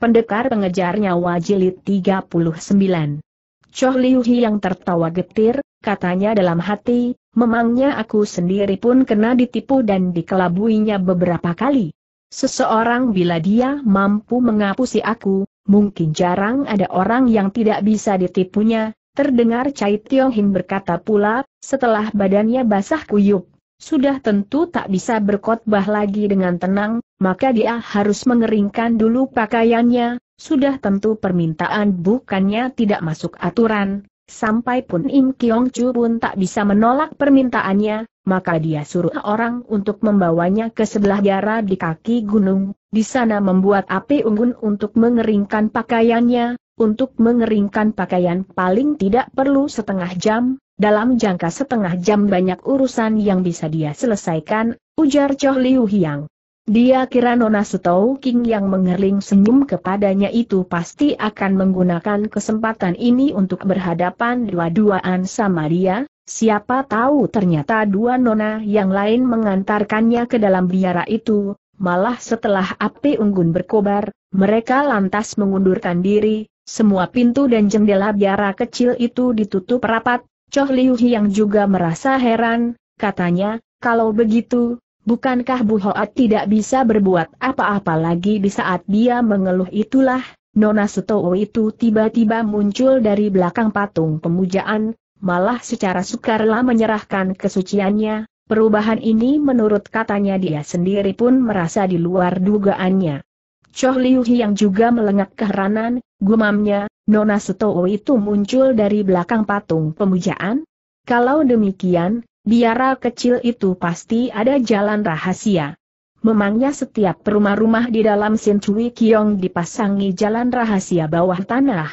Pendekar pengejar nyawa jilid 39. Choh Liu Hi yang tertawa getir, katanya dalam hati, memangnya aku sendiri pun kena ditipu dan dikelabuinya beberapa kali. Seseorang bila dia mampu mengapusi aku, mungkin jarang ada orang yang tidak bisa ditipunya, terdengar Chai Tiong Hin berkata pula, setelah badannya basah kuyup, sudah tentu tak bisa berkhotbah lagi dengan tenang, maka dia harus mengeringkan dulu pakaiannya, sudah tentu permintaan bukannya tidak masuk aturan, sampai pun Im Kiong Chu pun tak bisa menolak permintaannya, maka dia suruh orang untuk membawanya ke sebelah biara di kaki gunung, di sana membuat api unggun untuk mengeringkan pakaiannya, untuk mengeringkan pakaian paling tidak perlu setengah jam, dalam jangka setengah jam banyak urusan yang bisa dia selesaikan, ujar Choh Liu Hiang. Dia kira Nona Sutou King yang mengerling senyum kepadanya itu pasti akan menggunakan kesempatan ini untuk berhadapan dua-duaan sama dia, siapa tahu ternyata dua nona yang lain mengantarkannya ke dalam biara itu, malah setelah api unggun berkobar, mereka lantas mengundurkan diri, semua pintu dan jendela biara kecil itu ditutup rapat, Choh Liu Hiang juga merasa heran, katanya, kalau begitu, bukankah Bu Hoat tidak bisa berbuat apa-apa lagi di saat dia mengeluh itulah, Nona Sutowo itu tiba-tiba muncul dari belakang patung pemujaan, malah secara sukarela menyerahkan kesuciannya, perubahan ini menurut katanya dia sendiri pun merasa di luar dugaannya. Choh Liu Hiang juga melengak keheranan, Gumamnya, Nona Setowo itu muncul dari belakang patung pemujaan? Kalau demikian, biara kecil itu pasti ada jalan rahasia. Memangnya setiap rumah-rumah di dalam Sinchui Kiong dipasangi jalan rahasia bawah tanah?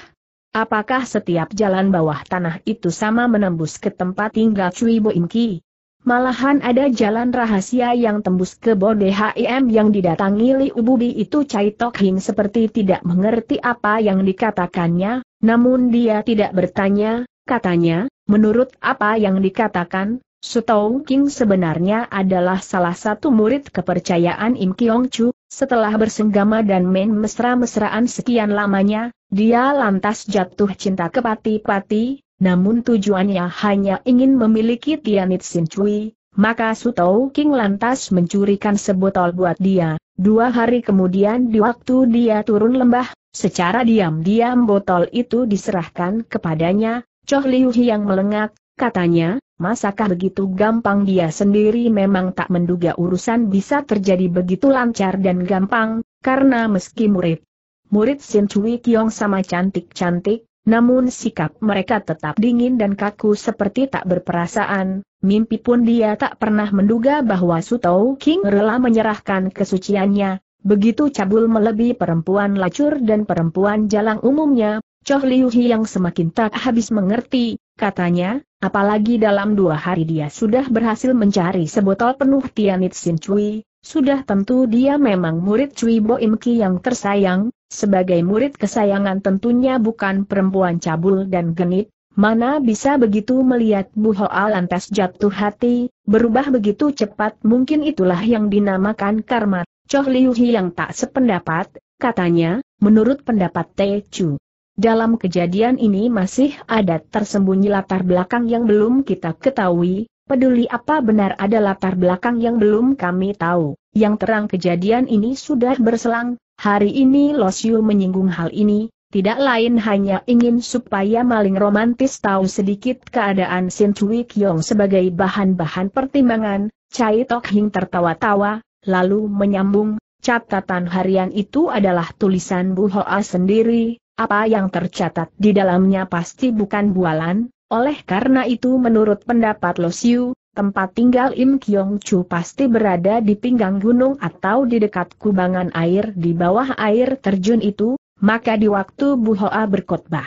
Apakah setiap jalan bawah tanah itu sama menembus ke tempat tinggal Cui Ki? Malahan ada jalan rahasia yang tembus ke Bode HIM yang didatangi Li Ububi itu Cai Tok Hing seperti tidak mengerti apa yang dikatakannya, namun dia tidak bertanya, katanya, menurut apa yang dikatakan, Sutong King sebenarnya adalah salah satu murid kepercayaan Im Kyong Chu, setelah bersenggama dan main mesra-mesraan sekian lamanya, dia lantas jatuh cinta ke Pati-Pati, namun tujuannya hanya ingin memiliki Tianit Sin Cui, maka Sutou King lantas mencurikan sebotol buat dia. Dua hari kemudian di waktu dia turun lembah, secara diam-diam botol itu diserahkan kepadanya, Choh Liu yang melengak, katanya, masakah begitu gampang dia sendiri memang tak menduga urusan bisa terjadi begitu lancar dan gampang, karena meski murid. Murid Sin Cui Kiong sama cantik-cantik, namun sikap mereka tetap dingin dan kaku seperti tak berperasaan, mimpi pun dia tak pernah menduga bahwa Sutou King rela menyerahkan kesuciannya, begitu cabul melebihi perempuan lacur dan perempuan jalang umumnya, Choh Liu yang semakin tak habis mengerti, katanya, apalagi dalam dua hari dia sudah berhasil mencari sebotol penuh Tianit Sin Cui, sudah tentu dia memang murid Cui Bo Im Ki yang tersayang, sebagai murid kesayangan tentunya bukan perempuan cabul dan genit, mana bisa begitu melihat Bu Hoa lantas jatuh hati, berubah begitu cepat mungkin itulah yang dinamakan karma. Choh Liu yang tak sependapat, katanya, menurut pendapat Te Chu. Dalam kejadian ini masih ada tersembunyi latar belakang yang belum kita ketahui, peduli apa benar ada latar belakang yang belum kami tahu. Yang terang kejadian ini sudah berselang Hari ini Siu menyinggung hal ini, tidak lain hanya ingin supaya maling romantis tahu sedikit keadaan Sin Cui Kiong sebagai bahan-bahan pertimbangan, Chai Tok Hing tertawa-tawa, lalu menyambung, catatan harian itu adalah tulisan Bu Hoa sendiri, apa yang tercatat di dalamnya pasti bukan bualan, oleh karena itu menurut pendapat Siu. Tempat tinggal Im Kyong Chu pasti berada di pinggang gunung atau di dekat kubangan air di bawah air terjun itu, maka di waktu Bu Hoa berkhotbah.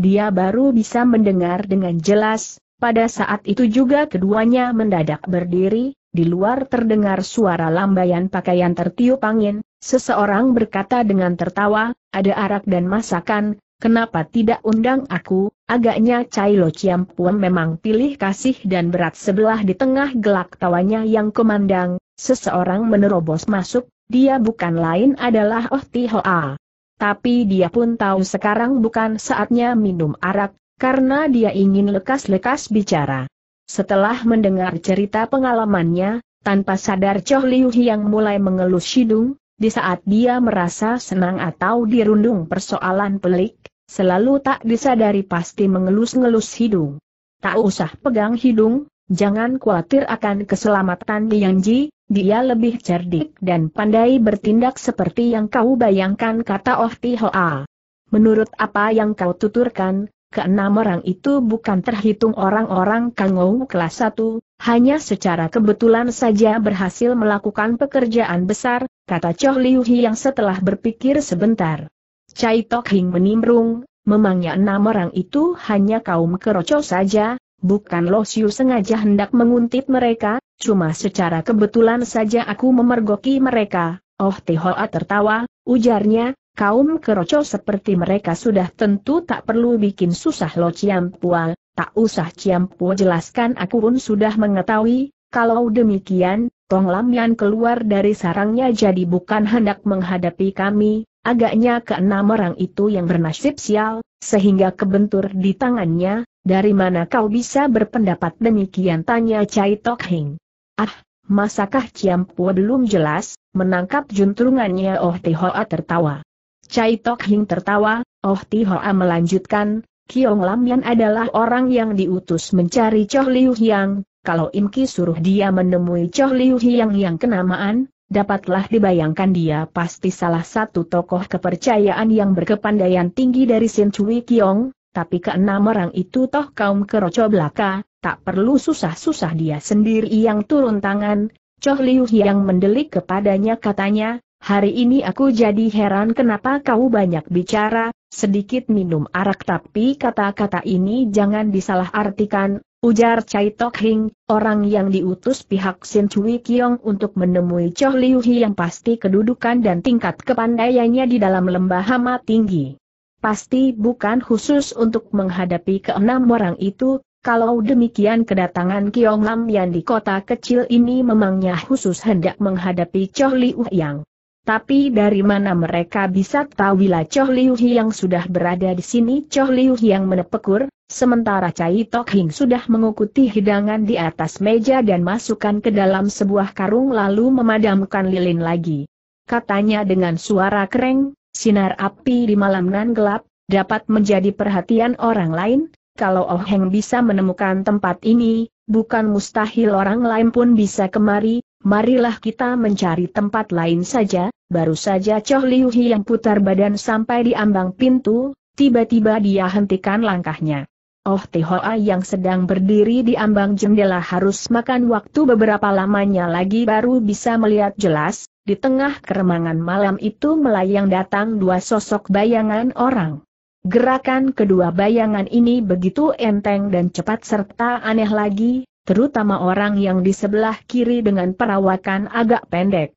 Dia baru bisa mendengar dengan jelas, pada saat itu juga keduanya mendadak berdiri, di luar terdengar suara lambaian pakaian tertiup angin, seseorang berkata dengan tertawa, ada arak dan masakan, kenapa tidak undang aku, Agaknya Cai Lo Chiam Puan memang pilih kasih dan berat sebelah di tengah gelak tawanya yang kemandang, seseorang menerobos masuk, dia bukan lain adalah Oh Ti Hoa. Tapi dia pun tahu sekarang bukan saatnya minum arak, karena dia ingin lekas-lekas bicara. Setelah mendengar cerita pengalamannya, tanpa sadar Choh Liu yang mulai mengelus hidung, di saat dia merasa senang atau dirundung persoalan pelik, selalu tak disadari pasti mengelus-ngelus hidung. Tak usah pegang hidung, jangan khawatir akan keselamatan Yanji, dia lebih cerdik dan pandai bertindak seperti yang kau bayangkan kata Oh Tihoa. Menurut apa yang kau tuturkan, keenam orang itu bukan terhitung orang-orang kangou kelas 1, hanya secara kebetulan saja berhasil melakukan pekerjaan besar, kata Choh Liu Hi yang setelah berpikir sebentar. Cai Tok Hing menimrung, memangnya enam orang itu hanya kaum keroco saja, bukan Lo Siu sengaja hendak menguntit mereka, cuma secara kebetulan saja aku memergoki mereka. Oh Hoa tertawa, ujarnya, kaum keroco seperti mereka sudah tentu tak perlu bikin susah Lo Pua, tak usah Pua jelaskan aku pun sudah mengetahui, kalau demikian, Tong Lam Yan keluar dari sarangnya jadi bukan hendak menghadapi kami, Agaknya keenam orang itu yang bernasib sial, sehingga kebentur di tangannya, dari mana kau bisa berpendapat demikian tanya Chai Tok Hing. Ah, masakah Ciam Pua belum jelas, menangkap juntrungannya Oh Tihoa tertawa. Chai Tok Hing tertawa, Oh Tihoa melanjutkan, Kiong Yan adalah orang yang diutus mencari Choh Liu Hiang, kalau Imki suruh dia menemui Choh Liu Hiang yang kenamaan, Dapatlah dibayangkan dia pasti salah satu tokoh kepercayaan yang berkepandaian tinggi dari Sin Cui Kiong, tapi keenam orang itu toh kaum keroco belaka, tak perlu susah-susah dia sendiri yang turun tangan, Choh Liu yang mendelik kepadanya katanya, hari ini aku jadi heran kenapa kau banyak bicara, sedikit minum arak tapi kata-kata ini jangan disalahartikan, Ujar Chai Tok Hing, orang yang diutus pihak Sin Chui Kiong untuk menemui Choh Liu Hi yang pasti kedudukan dan tingkat kepandaiannya di dalam lembah hama tinggi. Pasti bukan khusus untuk menghadapi keenam orang itu, kalau demikian kedatangan Kiong Lam yang di kota kecil ini memangnya khusus hendak menghadapi Choh Liu Yang. Tapi dari mana mereka bisa tahu bila Choh Liu yang sudah berada di sini Choh Liu yang menepekur, sementara Cai Tok Hing sudah mengukuti hidangan di atas meja dan masukkan ke dalam sebuah karung lalu memadamkan lilin lagi. Katanya dengan suara kereng, sinar api di malam nan gelap, dapat menjadi perhatian orang lain, kalau Oh Heng bisa menemukan tempat ini, bukan mustahil orang lain pun bisa kemari, marilah kita mencari tempat lain saja, baru saja Choh Liu yang putar badan sampai di ambang pintu, tiba-tiba dia hentikan langkahnya. Oh Tehoa yang sedang berdiri di ambang jendela harus makan waktu beberapa lamanya lagi baru bisa melihat jelas, di tengah keremangan malam itu melayang datang dua sosok bayangan orang. Gerakan kedua bayangan ini begitu enteng dan cepat serta aneh lagi, terutama orang yang di sebelah kiri dengan perawakan agak pendek.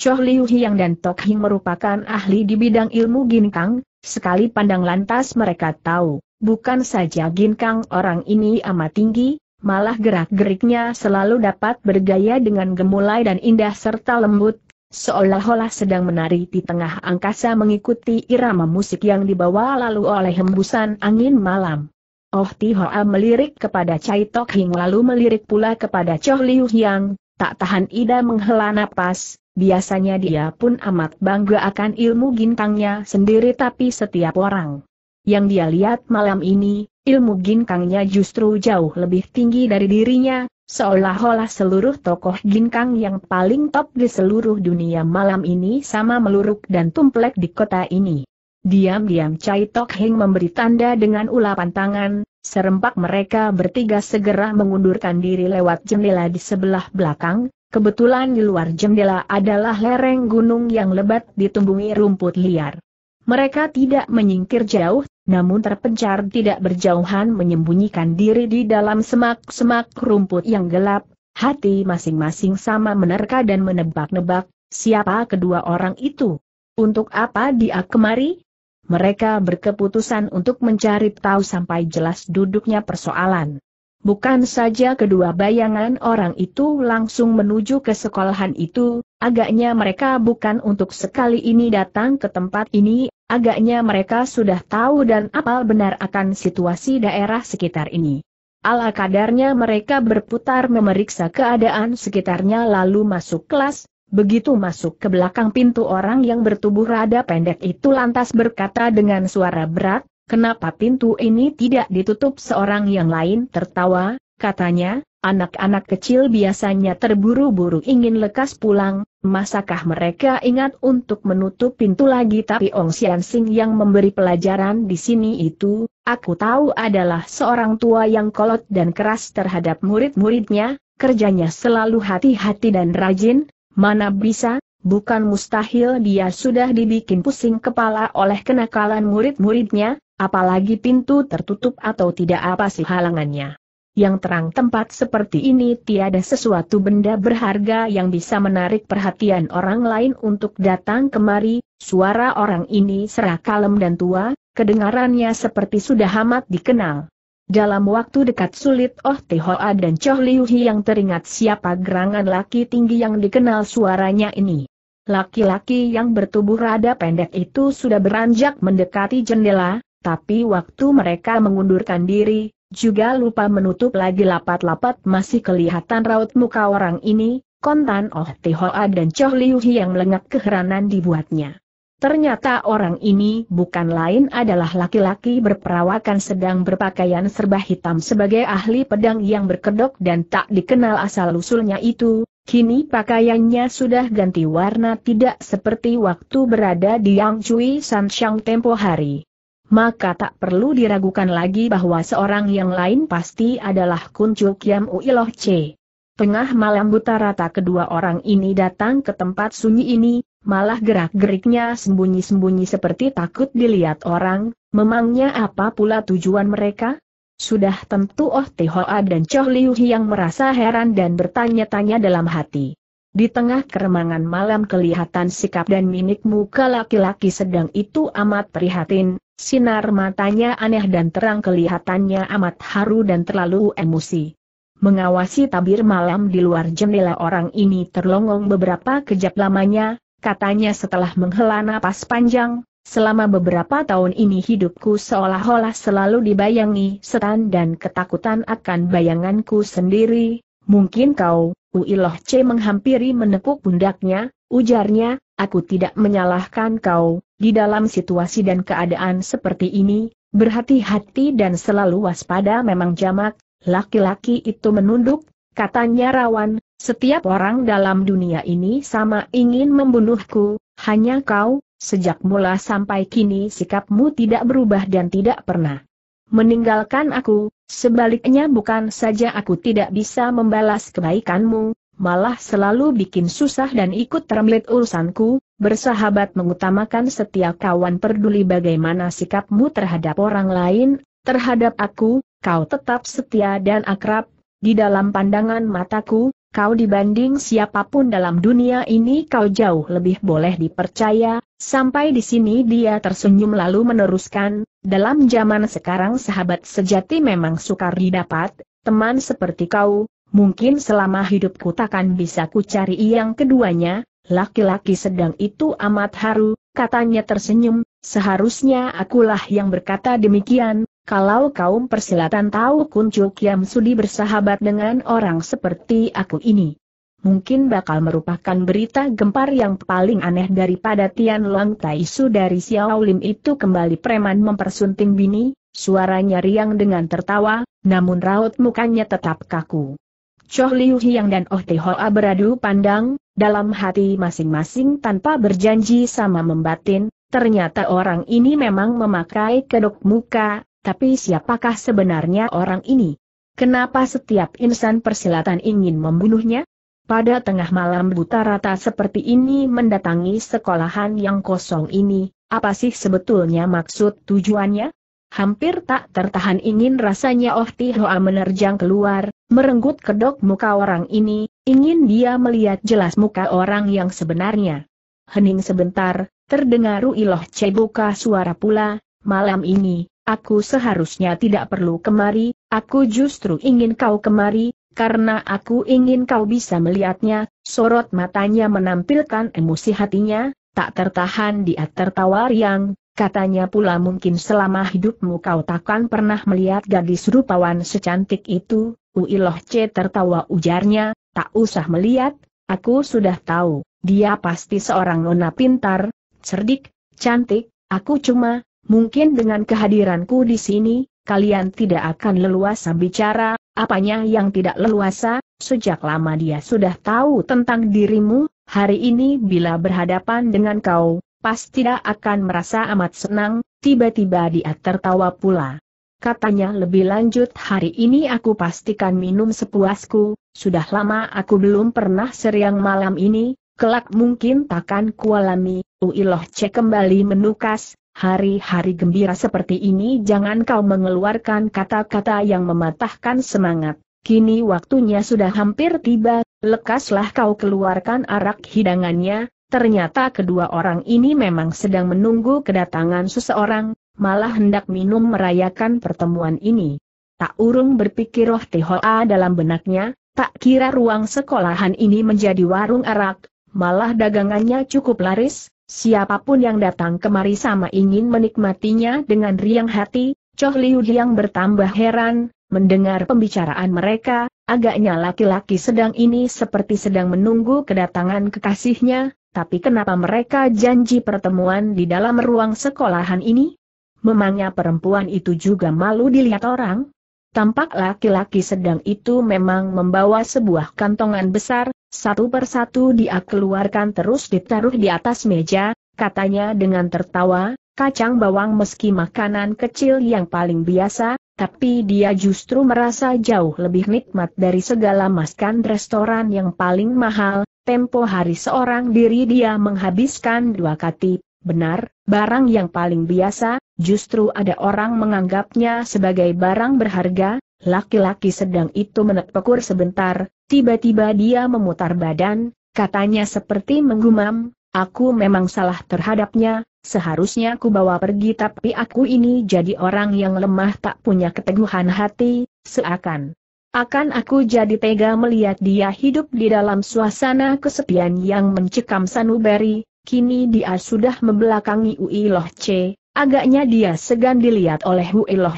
Choh Liu Hiang dan Tok Hing merupakan ahli di bidang ilmu ginkang, sekali pandang lantas mereka tahu, bukan saja ginkang orang ini amat tinggi, malah gerak-geriknya selalu dapat bergaya dengan gemulai dan indah serta lembut, Seolah-olah sedang menari di tengah angkasa mengikuti irama musik yang dibawa lalu oleh hembusan angin malam. Oh Tihoa melirik kepada Chai Tok Hing lalu melirik pula kepada Choh Liu Yang, tak tahan Ida menghela napas, biasanya dia pun amat bangga akan ilmu gintangnya sendiri tapi setiap orang yang dia lihat malam ini, ilmu ginkangnya justru jauh lebih tinggi dari dirinya, Seolah-olah seluruh tokoh ginkang yang paling top di seluruh dunia malam ini sama meluruk dan tumplek di kota ini. Diam-diam Chai Tok Heng memberi tanda dengan ulapan tangan, serempak mereka bertiga segera mengundurkan diri lewat jendela di sebelah belakang, kebetulan di luar jendela adalah lereng gunung yang lebat ditumbuhi rumput liar. Mereka tidak menyingkir jauh, namun terpencar tidak berjauhan menyembunyikan diri di dalam semak-semak rumput yang gelap, hati masing-masing sama menerka dan menebak-nebak, siapa kedua orang itu? Untuk apa dia kemari? Mereka berkeputusan untuk mencari tahu sampai jelas duduknya persoalan. Bukan saja kedua bayangan orang itu langsung menuju ke sekolahan itu, agaknya mereka bukan untuk sekali ini datang ke tempat ini Agaknya mereka sudah tahu dan apa benar akan situasi daerah sekitar ini. Ala kadarnya mereka berputar memeriksa keadaan sekitarnya lalu masuk kelas, begitu masuk ke belakang pintu orang yang bertubuh rada pendek itu lantas berkata dengan suara berat, kenapa pintu ini tidak ditutup seorang yang lain tertawa, katanya, Anak-anak kecil biasanya terburu-buru ingin lekas pulang, masakah mereka ingat untuk menutup pintu lagi tapi Ong Sian Sing yang memberi pelajaran di sini itu, aku tahu adalah seorang tua yang kolot dan keras terhadap murid-muridnya, kerjanya selalu hati-hati dan rajin, mana bisa, bukan mustahil dia sudah dibikin pusing kepala oleh kenakalan murid-muridnya, apalagi pintu tertutup atau tidak apa sih halangannya yang terang tempat seperti ini tiada sesuatu benda berharga yang bisa menarik perhatian orang lain untuk datang kemari, suara orang ini serah kalem dan tua, kedengarannya seperti sudah amat dikenal. Dalam waktu dekat sulit Oh Tehoa dan Choh Liu yang teringat siapa gerangan laki tinggi yang dikenal suaranya ini. Laki-laki yang bertubuh rada pendek itu sudah beranjak mendekati jendela, tapi waktu mereka mengundurkan diri, juga lupa menutup lagi lapat-lapat masih kelihatan raut muka orang ini, kontan Oh Tihoa dan Choh Liu yang lengak keheranan dibuatnya. Ternyata orang ini bukan lain adalah laki-laki berperawakan sedang berpakaian serba hitam sebagai ahli pedang yang berkedok dan tak dikenal asal-usulnya itu, kini pakaiannya sudah ganti warna tidak seperti waktu berada di Yang Cui San Shang tempo hari maka tak perlu diragukan lagi bahwa seorang yang lain pasti adalah Kun Chul Kiam Uiloh C. Tengah malam buta rata kedua orang ini datang ke tempat sunyi ini, malah gerak-geriknya sembunyi-sembunyi seperti takut dilihat orang, memangnya apa pula tujuan mereka? Sudah tentu Oh Tihoa dan Choh Liu yang merasa heran dan bertanya-tanya dalam hati. Di tengah keremangan malam kelihatan sikap dan mimik muka laki-laki sedang itu amat prihatin, sinar matanya aneh dan terang kelihatannya amat haru dan terlalu emosi. Mengawasi tabir malam di luar jendela orang ini terlongong beberapa kejap lamanya, katanya setelah menghela napas panjang, Selama beberapa tahun ini hidupku seolah-olah selalu dibayangi setan dan ketakutan akan bayanganku sendiri. Mungkin kau, Uiloh C menghampiri menekuk pundaknya, ujarnya, aku tidak menyalahkan kau, di dalam situasi dan keadaan seperti ini, berhati-hati dan selalu waspada memang jamak, laki-laki itu menunduk, katanya rawan, setiap orang dalam dunia ini sama ingin membunuhku, hanya kau, sejak mula sampai kini sikapmu tidak berubah dan tidak pernah meninggalkan aku, Sebaliknya bukan saja aku tidak bisa membalas kebaikanmu, malah selalu bikin susah dan ikut terlibat urusanku, bersahabat mengutamakan setiap kawan peduli bagaimana sikapmu terhadap orang lain, terhadap aku, kau tetap setia dan akrab, di dalam pandangan mataku, Kau dibanding siapapun dalam dunia ini kau jauh lebih boleh dipercaya, sampai di sini dia tersenyum lalu meneruskan, dalam zaman sekarang sahabat sejati memang sukar didapat, teman seperti kau, mungkin selama hidupku takkan bisa ku cari yang keduanya, laki-laki sedang itu amat haru, katanya tersenyum, seharusnya akulah yang berkata demikian, kalau kaum persilatan tahu kuncuk Kiam Sudi bersahabat dengan orang seperti aku ini. Mungkin bakal merupakan berita gempar yang paling aneh daripada Tian Long Tai Su dari Xiao Lim itu kembali preman mempersunting bini, suaranya riang dengan tertawa, namun raut mukanya tetap kaku. Choh Liu Hiang dan Oh Te Hoa beradu pandang, dalam hati masing-masing tanpa berjanji sama membatin, ternyata orang ini memang memakai kedok muka, tapi siapakah sebenarnya orang ini? Kenapa setiap insan persilatan ingin membunuhnya? Pada tengah malam buta rata seperti ini mendatangi sekolahan yang kosong ini, apa sih sebetulnya maksud tujuannya? Hampir tak tertahan ingin rasanya Oh Tihoa menerjang keluar, merenggut kedok muka orang ini, ingin dia melihat jelas muka orang yang sebenarnya. Hening sebentar, terdengar Ruiloh Cebuka suara pula, malam ini, Aku seharusnya tidak perlu kemari, aku justru ingin kau kemari, karena aku ingin kau bisa melihatnya, sorot matanya menampilkan emosi hatinya, tak tertahan dia tertawa riang, katanya pula mungkin selama hidupmu kau takkan pernah melihat gadis rupawan secantik itu, Uiloh C tertawa ujarnya, tak usah melihat, aku sudah tahu, dia pasti seorang nona pintar, cerdik, cantik, aku cuma, Mungkin dengan kehadiranku di sini, kalian tidak akan leluasa bicara, apanya yang tidak leluasa, sejak lama dia sudah tahu tentang dirimu, hari ini bila berhadapan dengan kau, pasti tidak akan merasa amat senang, tiba-tiba dia tertawa pula. Katanya lebih lanjut hari ini aku pastikan minum sepuasku, sudah lama aku belum pernah seriang malam ini, kelak mungkin takkan kualami, Uiloh cek kembali menukas, hari-hari gembira seperti ini jangan kau mengeluarkan kata-kata yang mematahkan semangat. Kini waktunya sudah hampir tiba, lekaslah kau keluarkan arak hidangannya, ternyata kedua orang ini memang sedang menunggu kedatangan seseorang, malah hendak minum merayakan pertemuan ini. Tak urung berpikir roh Tihoa dalam benaknya, tak kira ruang sekolahan ini menjadi warung arak, malah dagangannya cukup laris, Siapapun yang datang kemari sama ingin menikmatinya dengan riang hati, Choh Liu Liang bertambah heran, mendengar pembicaraan mereka, agaknya laki-laki sedang ini seperti sedang menunggu kedatangan kekasihnya, tapi kenapa mereka janji pertemuan di dalam ruang sekolahan ini? Memangnya perempuan itu juga malu dilihat orang? Tampak laki-laki sedang itu memang membawa sebuah kantongan besar, satu persatu dia keluarkan terus ditaruh di atas meja, katanya dengan tertawa, kacang bawang meski makanan kecil yang paling biasa, tapi dia justru merasa jauh lebih nikmat dari segala makan restoran yang paling mahal, tempo hari seorang diri dia menghabiskan dua kati, benar, barang yang paling biasa, justru ada orang menganggapnya sebagai barang berharga, laki-laki sedang itu menepukur sebentar, Tiba-tiba dia memutar badan, katanya seperti menggumam, aku memang salah terhadapnya, seharusnya aku bawa pergi tapi aku ini jadi orang yang lemah tak punya keteguhan hati, seakan. Akan aku jadi tega melihat dia hidup di dalam suasana kesepian yang mencekam sanubari, kini dia sudah membelakangi Ui Loh C, Agaknya dia segan dilihat oleh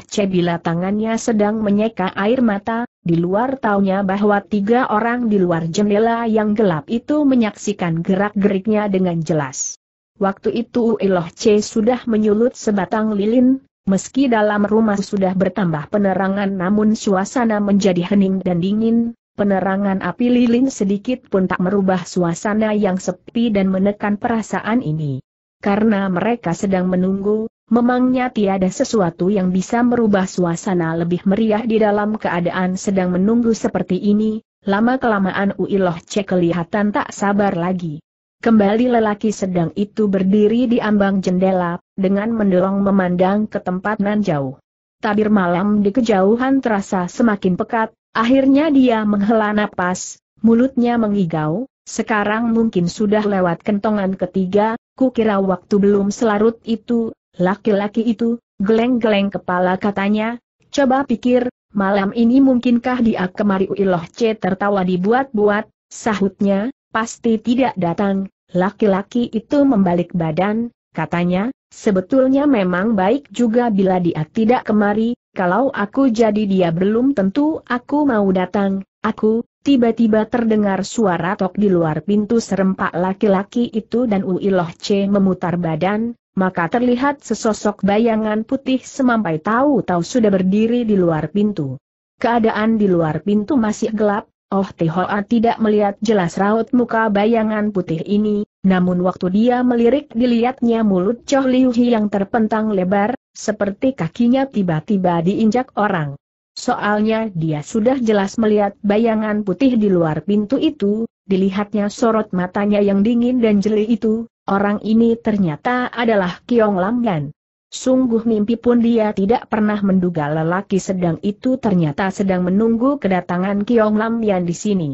Che bila tangannya sedang menyeka air mata, di luar taunya bahwa tiga orang di luar jendela yang gelap itu menyaksikan gerak-geriknya dengan jelas. Waktu itu Uiloh Che sudah menyulut sebatang lilin, meski dalam rumah sudah bertambah penerangan namun suasana menjadi hening dan dingin, penerangan api lilin sedikit pun tak merubah suasana yang sepi dan menekan perasaan ini karena mereka sedang menunggu, memangnya tiada sesuatu yang bisa merubah suasana lebih meriah di dalam keadaan sedang menunggu seperti ini, lama-kelamaan Uiloh Cek kelihatan tak sabar lagi. Kembali lelaki sedang itu berdiri di ambang jendela, dengan mendorong memandang ke tempat nan jauh. Tabir malam di kejauhan terasa semakin pekat, akhirnya dia menghela napas, mulutnya mengigau, sekarang mungkin sudah lewat kentongan ketiga, ku kira waktu belum selarut itu, laki-laki itu, geleng-geleng kepala katanya, coba pikir, malam ini mungkinkah dia kemari Uiloh C tertawa dibuat-buat, sahutnya, pasti tidak datang, laki-laki itu membalik badan, katanya, sebetulnya memang baik juga bila dia tidak kemari, kalau aku jadi dia belum tentu aku mau datang, Aku, tiba-tiba terdengar suara tok di luar pintu serempak laki-laki itu dan Uiloh C memutar badan, maka terlihat sesosok bayangan putih semampai tahu-tahu sudah berdiri di luar pintu. Keadaan di luar pintu masih gelap, Oh Tehoa tidak melihat jelas raut muka bayangan putih ini, namun waktu dia melirik dilihatnya mulut Choh Liu Hi yang terpentang lebar, seperti kakinya tiba-tiba diinjak orang. Soalnya dia sudah jelas melihat bayangan putih di luar pintu itu, dilihatnya sorot matanya yang dingin dan jeli itu, orang ini ternyata adalah Kiong Lamgan. Sungguh mimpi pun dia tidak pernah menduga lelaki sedang itu ternyata sedang menunggu kedatangan Kiong Yan di sini.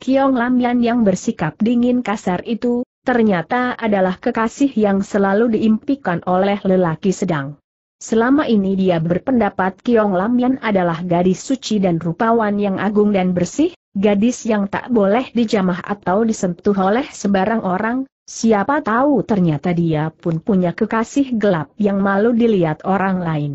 Kiong Yan yang bersikap dingin kasar itu, ternyata adalah kekasih yang selalu diimpikan oleh lelaki sedang. Selama ini dia berpendapat Kiong Lam Yan adalah gadis suci dan rupawan yang agung dan bersih, gadis yang tak boleh dijamah atau disentuh oleh sebarang orang, siapa tahu ternyata dia pun punya kekasih gelap yang malu dilihat orang lain.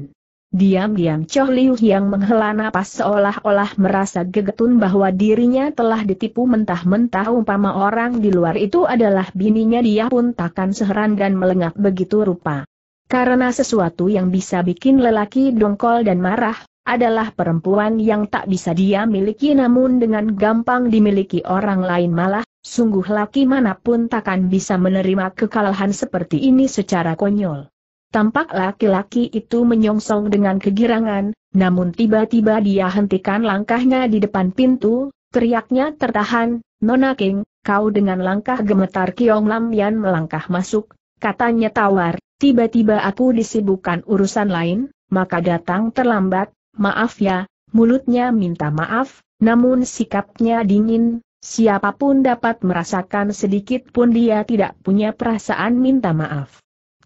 Diam-diam Choh Liu yang menghela napas seolah-olah merasa gegetun bahwa dirinya telah ditipu mentah-mentah umpama orang di luar itu adalah bininya dia pun takkan seheran dan melengak begitu rupa. Karena sesuatu yang bisa bikin lelaki dongkol dan marah, adalah perempuan yang tak bisa dia miliki namun dengan gampang dimiliki orang lain malah, sungguh laki manapun takkan bisa menerima kekalahan seperti ini secara konyol. Tampak laki-laki itu menyongsong dengan kegirangan, namun tiba-tiba dia hentikan langkahnya di depan pintu, teriaknya tertahan, Nona King, kau dengan langkah gemetar Kiong Lam Yan melangkah masuk, Katanya tawar, tiba-tiba aku disibukkan urusan lain, maka datang terlambat, maaf ya, mulutnya minta maaf, namun sikapnya dingin, siapapun dapat merasakan sedikit pun dia tidak punya perasaan minta maaf.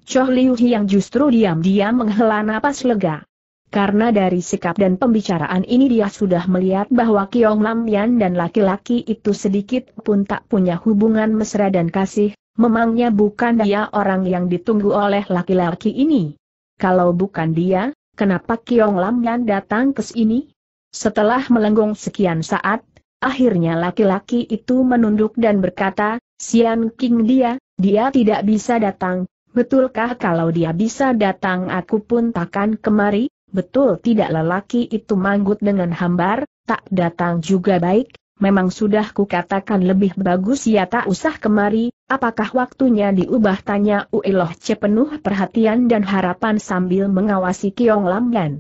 Choh Liu yang justru diam-diam menghela napas lega. Karena dari sikap dan pembicaraan ini dia sudah melihat bahwa Kiong Lam Yan dan laki-laki itu sedikit pun tak punya hubungan mesra dan kasih, Memangnya bukan dia orang yang ditunggu oleh laki-laki ini? Kalau bukan dia, kenapa Kiong Lam Yan datang ke sini? Setelah melenggung sekian saat, akhirnya laki-laki itu menunduk dan berkata, Sian King dia, dia tidak bisa datang, betulkah kalau dia bisa datang aku pun takkan kemari, betul tidak lelaki itu manggut dengan hambar, tak datang juga baik, memang sudah kukatakan lebih bagus ya tak usah kemari, apakah waktunya diubah tanya Uiloh C penuh perhatian dan harapan sambil mengawasi Kiong Lam Yan.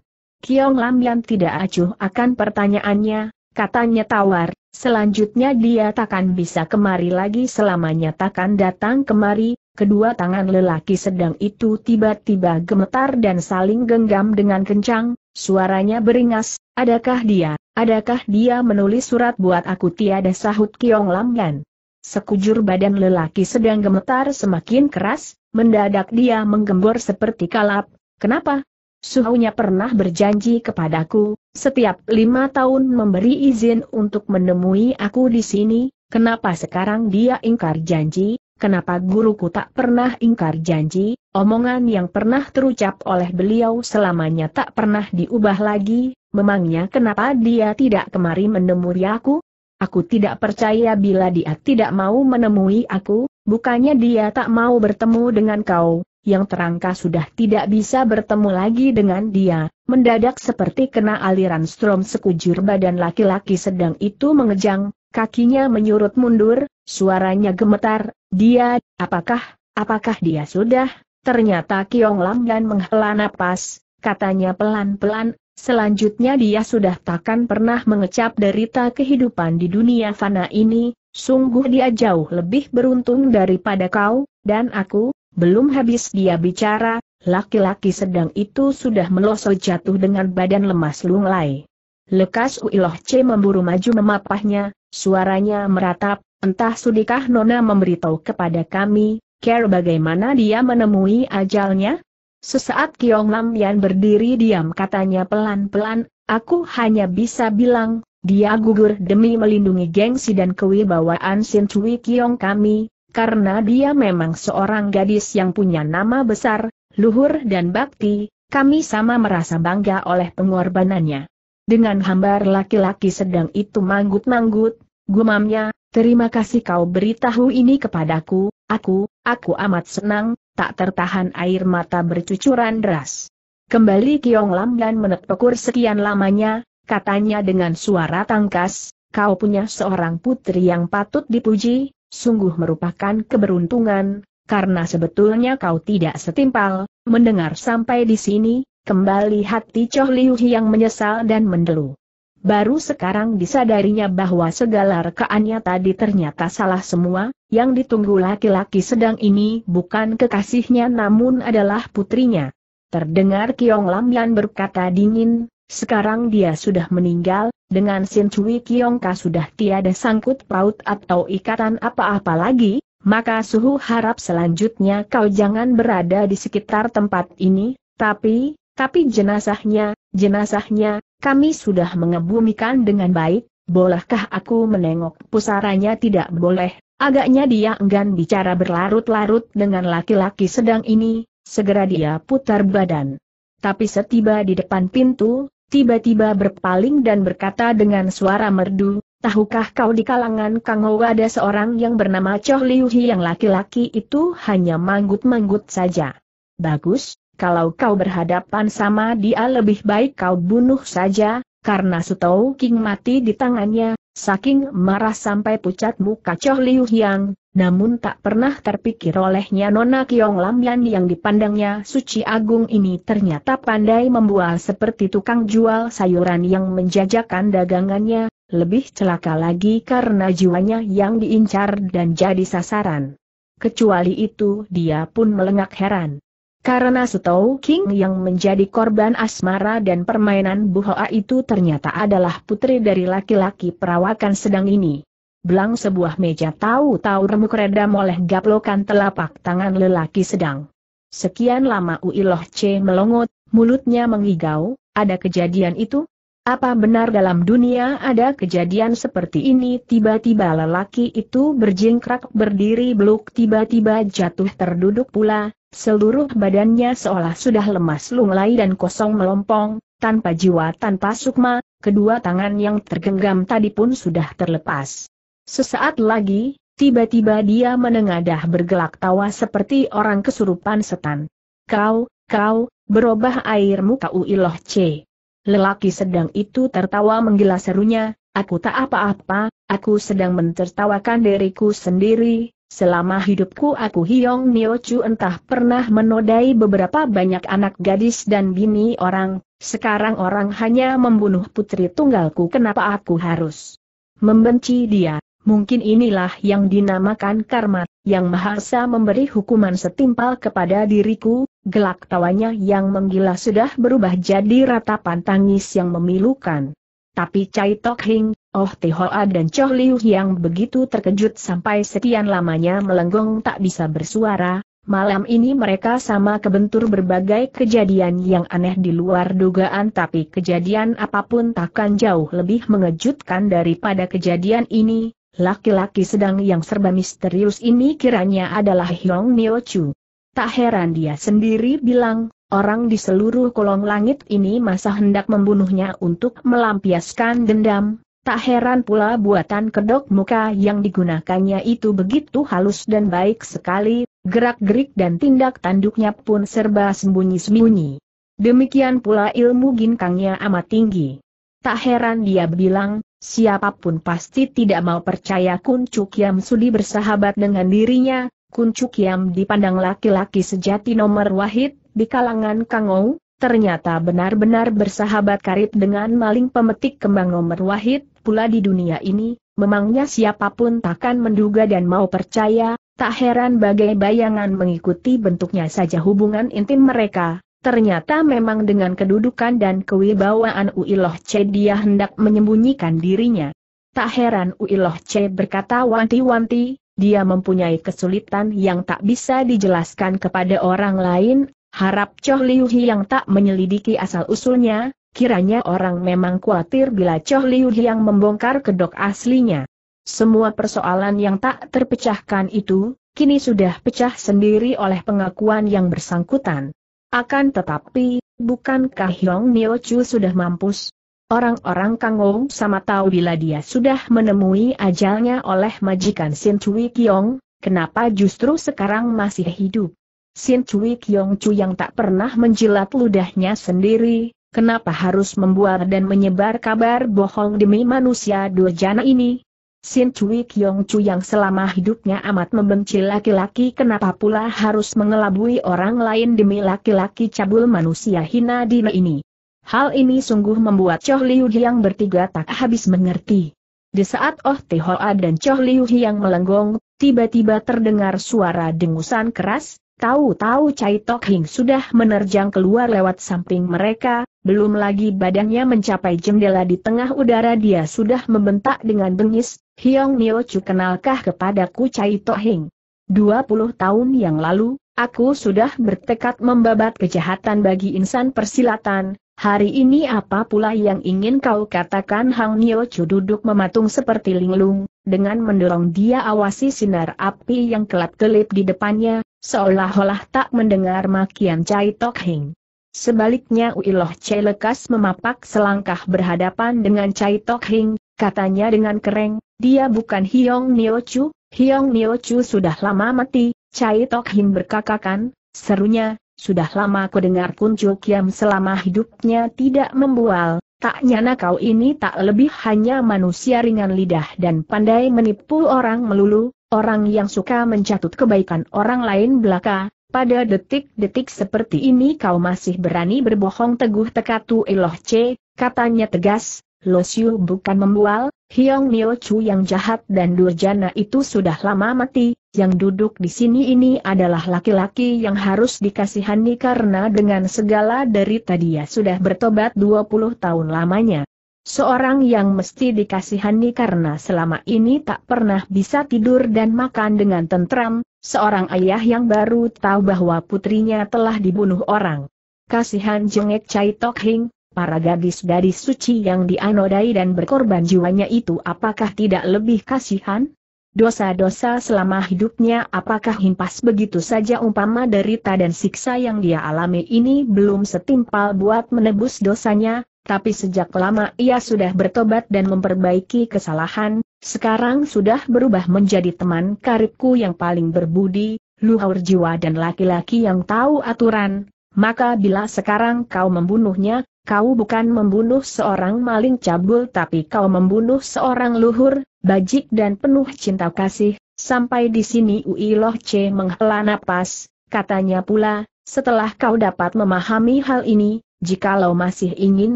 Kiong Lam Yan tidak acuh akan pertanyaannya, katanya tawar, selanjutnya dia takkan bisa kemari lagi selamanya takkan datang kemari, kedua tangan lelaki sedang itu tiba-tiba gemetar dan saling genggam dengan kencang, suaranya beringas, adakah dia? Adakah dia menulis surat buat aku tiada sahut Kiong Lam Yan? Sekujur badan lelaki sedang gemetar semakin keras, mendadak dia menggembor seperti kalap, kenapa? Suhunya pernah berjanji kepadaku, setiap lima tahun memberi izin untuk menemui aku di sini, kenapa sekarang dia ingkar janji, kenapa guruku tak pernah ingkar janji, omongan yang pernah terucap oleh beliau selamanya tak pernah diubah lagi, memangnya kenapa dia tidak kemari menemui aku? Aku tidak percaya bila dia tidak mau menemui aku, bukannya dia tak mau bertemu dengan kau, yang terangka sudah tidak bisa bertemu lagi dengan dia, mendadak seperti kena aliran strom sekujur badan laki-laki sedang itu mengejang, Kakinya menyurut mundur, suaranya gemetar, dia, apakah, apakah dia sudah? Ternyata Kiong Lam dan menghela napas, katanya pelan-pelan, selanjutnya dia sudah takkan pernah mengecap derita kehidupan di dunia fana ini, sungguh dia jauh lebih beruntung daripada kau, dan aku, belum habis dia bicara, laki-laki sedang itu sudah melosot jatuh dengan badan lemas lunglai. Lekas Uiloh C memburu maju memapahnya, Suaranya meratap, entah sudikah Nona memberitahu kepada kami, care bagaimana dia menemui ajalnya? Sesaat Kiong Lam Yan berdiri diam katanya pelan-pelan, aku hanya bisa bilang, dia gugur demi melindungi gengsi dan kewibawaan Sin Cui Kiong kami, karena dia memang seorang gadis yang punya nama besar, luhur dan bakti, kami sama merasa bangga oleh pengorbanannya. Dengan hambar laki-laki sedang itu manggut-manggut, gumamnya, terima kasih kau beritahu ini kepadaku, aku, aku amat senang, tak tertahan air mata bercucuran deras. Kembali Kiong Lam dan menepukur sekian lamanya, katanya dengan suara tangkas, kau punya seorang putri yang patut dipuji, sungguh merupakan keberuntungan, karena sebetulnya kau tidak setimpal, mendengar sampai di sini, Kembali hati Choh Liu yang menyesal dan mendelu. Baru sekarang disadarinya bahwa segala rekaannya tadi ternyata salah semua, yang ditunggu laki-laki sedang ini bukan kekasihnya namun adalah putrinya. Terdengar Kiong Lam Yan berkata dingin, sekarang dia sudah meninggal, dengan Sin Cui Kiong Ka sudah tiada sangkut paut atau ikatan apa-apa lagi, maka Suhu harap selanjutnya kau jangan berada di sekitar tempat ini, tapi, tapi jenazahnya, jenazahnya, kami sudah mengebumikan dengan baik, bolehkah aku menengok pusaranya tidak boleh, agaknya dia enggan bicara berlarut-larut dengan laki-laki sedang ini, segera dia putar badan. Tapi setiba di depan pintu, tiba-tiba berpaling dan berkata dengan suara merdu, Tahukah kau di kalangan Kang Ho ada seorang yang bernama Choh Liu yang laki-laki itu hanya manggut-manggut saja. Bagus, kalau kau berhadapan sama dia lebih baik kau bunuh saja, karena Sutou King mati di tangannya, saking marah sampai pucat muka Choh Liu Yang, namun tak pernah terpikir olehnya Nona Kiong Lam Yan yang dipandangnya suci agung ini ternyata pandai membual seperti tukang jual sayuran yang menjajakan dagangannya, lebih celaka lagi karena jiwanya yang diincar dan jadi sasaran. Kecuali itu dia pun melengak heran. Karena setau King yang menjadi korban asmara dan permainan Bu itu ternyata adalah putri dari laki-laki perawakan sedang ini. Belang sebuah meja tahu-tahu remuk redam oleh gaplokan telapak tangan lelaki sedang. Sekian lama Uiloh C melongot, mulutnya mengigau, ada kejadian itu? Apa benar dalam dunia ada kejadian seperti ini tiba-tiba lelaki itu berjingkrak berdiri beluk tiba-tiba jatuh terduduk pula, Seluruh badannya seolah sudah lemas lunglai dan kosong melompong, tanpa jiwa tanpa sukma, kedua tangan yang tergenggam tadi pun sudah terlepas. Sesaat lagi, tiba-tiba dia menengadah bergelak tawa seperti orang kesurupan setan. Kau, kau, berubah air muka uiloh C. Lelaki sedang itu tertawa menggila serunya, aku tak apa-apa, aku sedang mentertawakan diriku sendiri, Selama hidupku aku hiong Nio Chu entah pernah menodai beberapa banyak anak gadis dan bini orang, sekarang orang hanya membunuh putri tunggalku kenapa aku harus membenci dia. Mungkin inilah yang dinamakan karma, yang mahasa memberi hukuman setimpal kepada diriku, gelak tawanya yang menggila sudah berubah jadi ratapan tangis yang memilukan. Tapi Cai Tok Hing, Oh Tihoa dan Choh Liu yang begitu terkejut sampai sekian lamanya melenggong tak bisa bersuara, malam ini mereka sama kebentur berbagai kejadian yang aneh di luar dugaan tapi kejadian apapun takkan jauh lebih mengejutkan daripada kejadian ini, laki-laki sedang yang serba misterius ini kiranya adalah Hyong Nio Chu. Tak heran dia sendiri bilang, orang di seluruh kolong langit ini masa hendak membunuhnya untuk melampiaskan dendam, Tak heran pula buatan kedok muka yang digunakannya itu begitu halus dan baik sekali, gerak-gerik dan tindak tanduknya pun serba sembunyi-sembunyi. Demikian pula ilmu ginkangnya amat tinggi. Tak heran dia bilang, siapapun pasti tidak mau percaya Kun Cukiam Sudi bersahabat dengan dirinya, Kun Cukiam dipandang laki-laki sejati nomor wahid, di kalangan Kangou, ternyata benar-benar bersahabat karib dengan maling pemetik kembang nomor wahid, pula di dunia ini, memangnya siapapun takkan menduga dan mau percaya, tak heran bagai bayangan mengikuti bentuknya saja hubungan intim mereka, Ternyata memang dengan kedudukan dan kewibawaan Uiloh C dia hendak menyembunyikan dirinya. Tak heran Uiloh C berkata wanti-wanti, dia mempunyai kesulitan yang tak bisa dijelaskan kepada orang lain, Harap Choh Liu yang tak menyelidiki asal-usulnya, kiranya orang memang khawatir bila Choh Liu yang membongkar kedok aslinya. Semua persoalan yang tak terpecahkan itu, kini sudah pecah sendiri oleh pengakuan yang bersangkutan. Akan tetapi, bukankah Hyong Nio Chu sudah mampus? Orang-orang Kang Ong sama tahu bila dia sudah menemui ajalnya oleh majikan Sin Chui Kiong, kenapa justru sekarang masih hidup? Sin Cui Kiong Chu yang tak pernah menjilat ludahnya sendiri, kenapa harus membuat dan menyebar kabar bohong demi manusia dua jana ini? Sin Cui Kiong Chu yang selama hidupnya amat membenci laki-laki kenapa pula harus mengelabui orang lain demi laki-laki cabul manusia hina dina ini. Hal ini sungguh membuat Choh Liu yang bertiga tak habis mengerti. Di saat Oh Te Hoa dan Choh Liu yang melenggong, tiba-tiba terdengar suara dengusan keras, Tahu-tahu Chai Tok Hing sudah menerjang keluar lewat samping mereka, belum lagi badannya mencapai jendela di tengah udara dia sudah membentak dengan bengis, Hiong Nio Chu kenalkah kepadaku Chai Tok Hing? 20 tahun yang lalu, aku sudah bertekad membabat kejahatan bagi insan persilatan, hari ini apa pula yang ingin kau katakan Hang Nio Chu duduk mematung seperti linglung, dengan mendorong dia awasi sinar api yang kelap-kelip di depannya, seolah-olah tak mendengar makian Cai Tok Hing. Sebaliknya Uiloh Cai lekas memapak selangkah berhadapan dengan Cai Tok Hing, katanya dengan kereng, dia bukan Hiong Nio Chu, Hiong Nio Chu sudah lama mati, Cai Tok Hing berkakakan, serunya, sudah lama ku dengar Kun Chu Kiam selama hidupnya tidak membual, tak nyana kau ini tak lebih hanya manusia ringan lidah dan pandai menipu orang melulu, orang yang suka mencatut kebaikan orang lain belaka, pada detik-detik seperti ini kau masih berani berbohong teguh tekatu iloh C, katanya tegas, Lo Siu bukan membual, Hiong Nio Chu yang jahat dan durjana itu sudah lama mati, yang duduk di sini ini adalah laki-laki yang harus dikasihani karena dengan segala derita dia sudah bertobat 20 tahun lamanya. Seorang yang mesti dikasihani karena selama ini tak pernah bisa tidur dan makan dengan tentram, seorang ayah yang baru tahu bahwa putrinya telah dibunuh orang. Kasihan jengek Chai Tok Hing, para gadis gadis suci yang dianodai dan berkorban jiwanya itu apakah tidak lebih kasihan? Dosa-dosa selama hidupnya apakah himpas begitu saja umpama derita dan siksa yang dia alami ini belum setimpal buat menebus dosanya, tapi sejak lama ia sudah bertobat dan memperbaiki kesalahan, sekarang sudah berubah menjadi teman karibku yang paling berbudi, luhur jiwa dan laki-laki yang tahu aturan, maka bila sekarang kau membunuhnya, kau bukan membunuh seorang maling cabul tapi kau membunuh seorang luhur, bajik dan penuh cinta kasih, sampai di sini Ui Loh C menghela napas, katanya pula, setelah kau dapat memahami hal ini, Jikalau masih ingin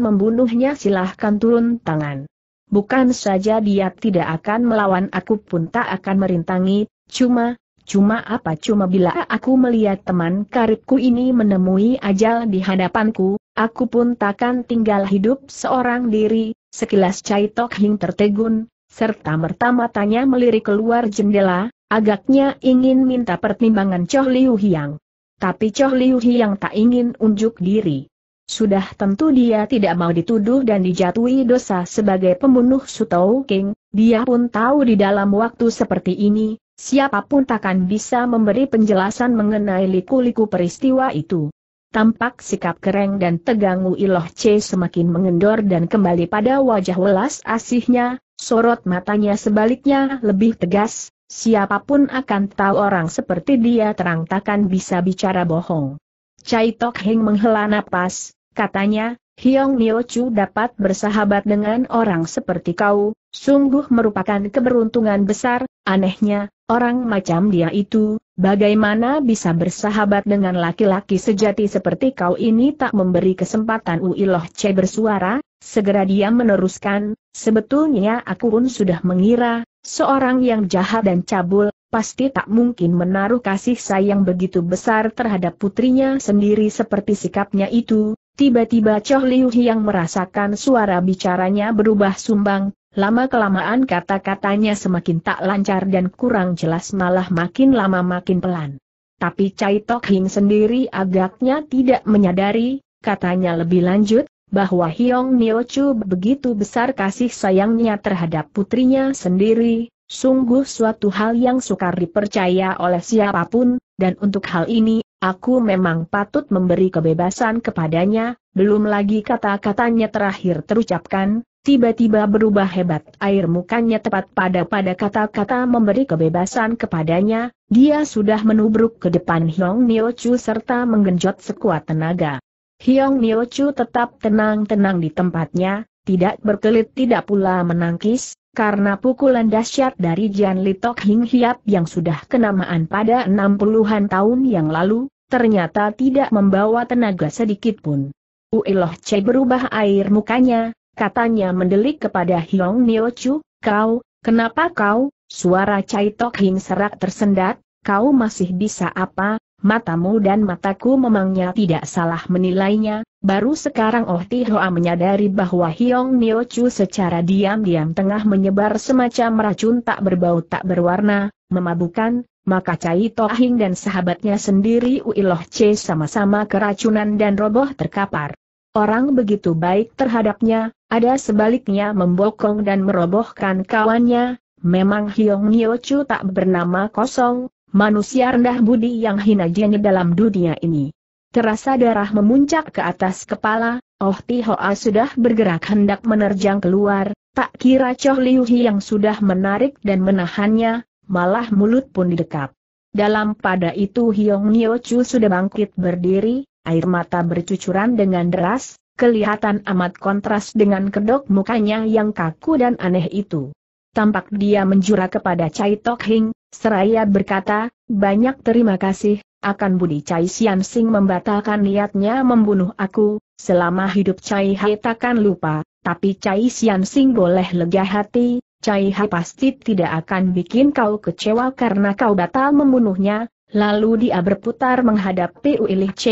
membunuhnya silahkan turun tangan. Bukan saja dia tidak akan melawan aku pun tak akan merintangi, cuma, cuma apa cuma bila aku melihat teman karibku ini menemui ajal di hadapanku, aku pun takkan tinggal hidup seorang diri, sekilas Chai Tok Hing tertegun, serta merta matanya melirik keluar jendela, agaknya ingin minta pertimbangan Choh Liu Hiang. Tapi Choh Liu Hiang tak ingin unjuk diri. Sudah tentu dia tidak mau dituduh dan dijatuhi dosa sebagai pembunuh Sutou King, dia pun tahu di dalam waktu seperti ini, siapapun takkan bisa memberi penjelasan mengenai liku-liku peristiwa itu. Tampak sikap kereng dan tegang Iloh C semakin mengendor dan kembali pada wajah welas asihnya, sorot matanya sebaliknya lebih tegas, siapapun akan tahu orang seperti dia terang takkan bisa bicara bohong. Chai Tok Heng menghela napas, katanya, Hiong Nio Chu dapat bersahabat dengan orang seperti kau, sungguh merupakan keberuntungan besar, anehnya, orang macam dia itu, bagaimana bisa bersahabat dengan laki-laki sejati seperti kau ini tak memberi kesempatan Uiloh Che bersuara, segera dia meneruskan, sebetulnya aku pun sudah mengira, seorang yang jahat dan cabul, pasti tak mungkin menaruh kasih sayang begitu besar terhadap putrinya sendiri seperti sikapnya itu. Tiba-tiba Choh Liu yang merasakan suara bicaranya berubah sumbang, lama-kelamaan kata-katanya semakin tak lancar dan kurang jelas malah makin lama makin pelan. Tapi Chai Tok Hing sendiri agaknya tidak menyadari, katanya lebih lanjut, bahwa Hiong Nil Chu begitu besar kasih sayangnya terhadap putrinya sendiri, Sungguh suatu hal yang sukar dipercaya oleh siapapun, dan untuk hal ini, aku memang patut memberi kebebasan kepadanya, belum lagi kata-katanya terakhir terucapkan, tiba-tiba berubah hebat air mukanya tepat pada pada kata-kata memberi kebebasan kepadanya, dia sudah menubruk ke depan Hyong Chu serta menggenjot sekuat tenaga. Hyong Chu tetap tenang-tenang di tempatnya, tidak berkelit tidak pula menangkis, karena pukulan dahsyat dari Jian Litok Hing Hiap yang sudah kenamaan pada 60-an tahun yang lalu, ternyata tidak membawa tenaga sedikit pun. Uiloh Che berubah air mukanya, katanya mendelik kepada Hiong Nio Chu, kau, kenapa kau, suara Chai Tok Hing serak tersendat, kau masih bisa apa, matamu dan mataku memangnya tidak salah menilainya, baru sekarang Oh Ti Hoa menyadari bahwa Hiong Nio Chu secara diam-diam tengah menyebar semacam racun tak berbau tak berwarna, memabukan, maka Cai Tohing dan sahabatnya sendiri Uiloh Che sama-sama keracunan dan roboh terkapar. Orang begitu baik terhadapnya, ada sebaliknya membokong dan merobohkan kawannya, memang Hiong Nio Chu tak bernama kosong, manusia rendah budi yang hina jenis dalam dunia ini. Terasa darah memuncak ke atas kepala, Oh Tihoa sudah bergerak hendak menerjang keluar, tak kira Choh Liu Hi yang sudah menarik dan menahannya, malah mulut pun didekap. Dalam pada itu Hiong Nio Chu sudah bangkit berdiri, air mata bercucuran dengan deras, kelihatan amat kontras dengan kedok mukanya yang kaku dan aneh itu tampak dia menjura kepada Cai Tok Hing, seraya berkata, banyak terima kasih, akan Budi Cai Sian Sing membatalkan niatnya membunuh aku, selama hidup Cai Hai takkan lupa, tapi Cai Sian Sing boleh lega hati, Cai Hai pasti tidak akan bikin kau kecewa karena kau batal membunuhnya, lalu dia berputar menghadapi Uilih C,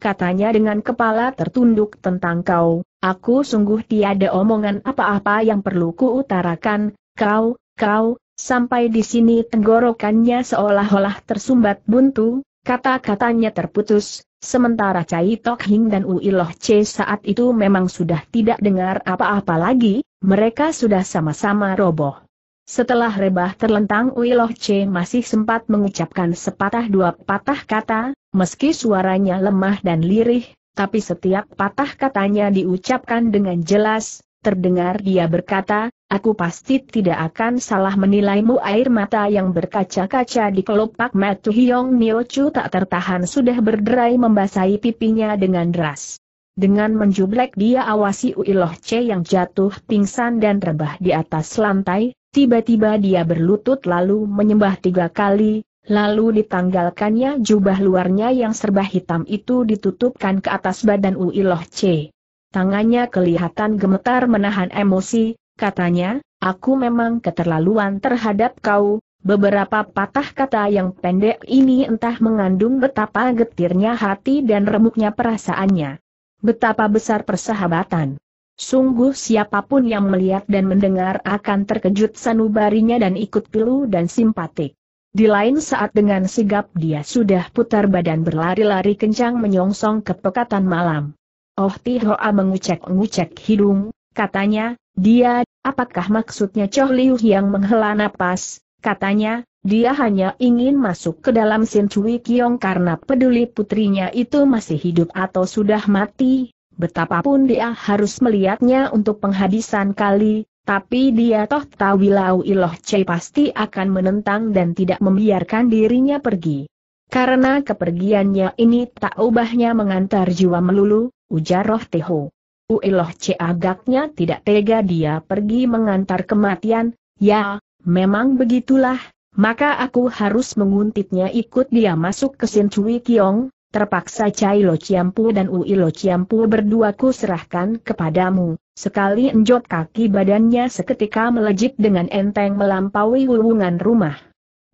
katanya dengan kepala tertunduk tentang kau, aku sungguh tiada omongan apa-apa yang perlu kuutarakan. Kau, kau, sampai di sini tenggorokannya seolah-olah tersumbat buntu, kata-katanya terputus, sementara Cai Tok Hing dan Uiloh C saat itu memang sudah tidak dengar apa-apa lagi, mereka sudah sama-sama roboh. Setelah rebah terlentang Uiloh C masih sempat mengucapkan sepatah dua patah kata, meski suaranya lemah dan lirih, tapi setiap patah katanya diucapkan dengan jelas, terdengar dia berkata, aku pasti tidak akan salah menilaimu air mata yang berkaca-kaca di kelopak mata Hyong Niochu tak tertahan sudah berderai membasahi pipinya dengan deras. Dengan menjublek dia awasi Uiloh C yang jatuh pingsan dan rebah di atas lantai, tiba-tiba dia berlutut lalu menyembah tiga kali, lalu ditanggalkannya jubah luarnya yang serba hitam itu ditutupkan ke atas badan Uiloh C. Tangannya kelihatan gemetar menahan emosi, katanya, aku memang keterlaluan terhadap kau, Beberapa patah kata yang pendek ini entah mengandung betapa getirnya hati dan remuknya perasaannya. Betapa besar persahabatan. Sungguh siapapun yang melihat dan mendengar akan terkejut sanubarinya dan ikut pilu dan simpatik. Di lain saat dengan sigap dia sudah putar badan berlari-lari kencang menyongsong kepekatan malam. Oh Tihoa mengucek-ngucek hidung, katanya, dia, apakah maksudnya Choh Liu yang menghela napas, katanya, dia hanya ingin masuk ke dalam Sin Chui Kiong karena peduli putrinya itu masih hidup atau sudah mati, betapapun dia harus melihatnya untuk penghabisan kali, tapi dia toh tahu Wilau Iloh Cai pasti akan menentang dan tidak membiarkan dirinya pergi. Karena kepergiannya ini tak ubahnya mengantar jiwa melulu, ujar Roh Teho. Uiloh C agaknya tidak tega dia pergi mengantar kematian, ya, memang begitulah, maka aku harus menguntitnya ikut dia masuk ke Sin Cui Kiong, terpaksa Cai Lo Ciampu dan Uiloh Ciampu berdua ku serahkan kepadamu. Sekali enjot kaki badannya seketika melejit dengan enteng melampaui wulungan rumah.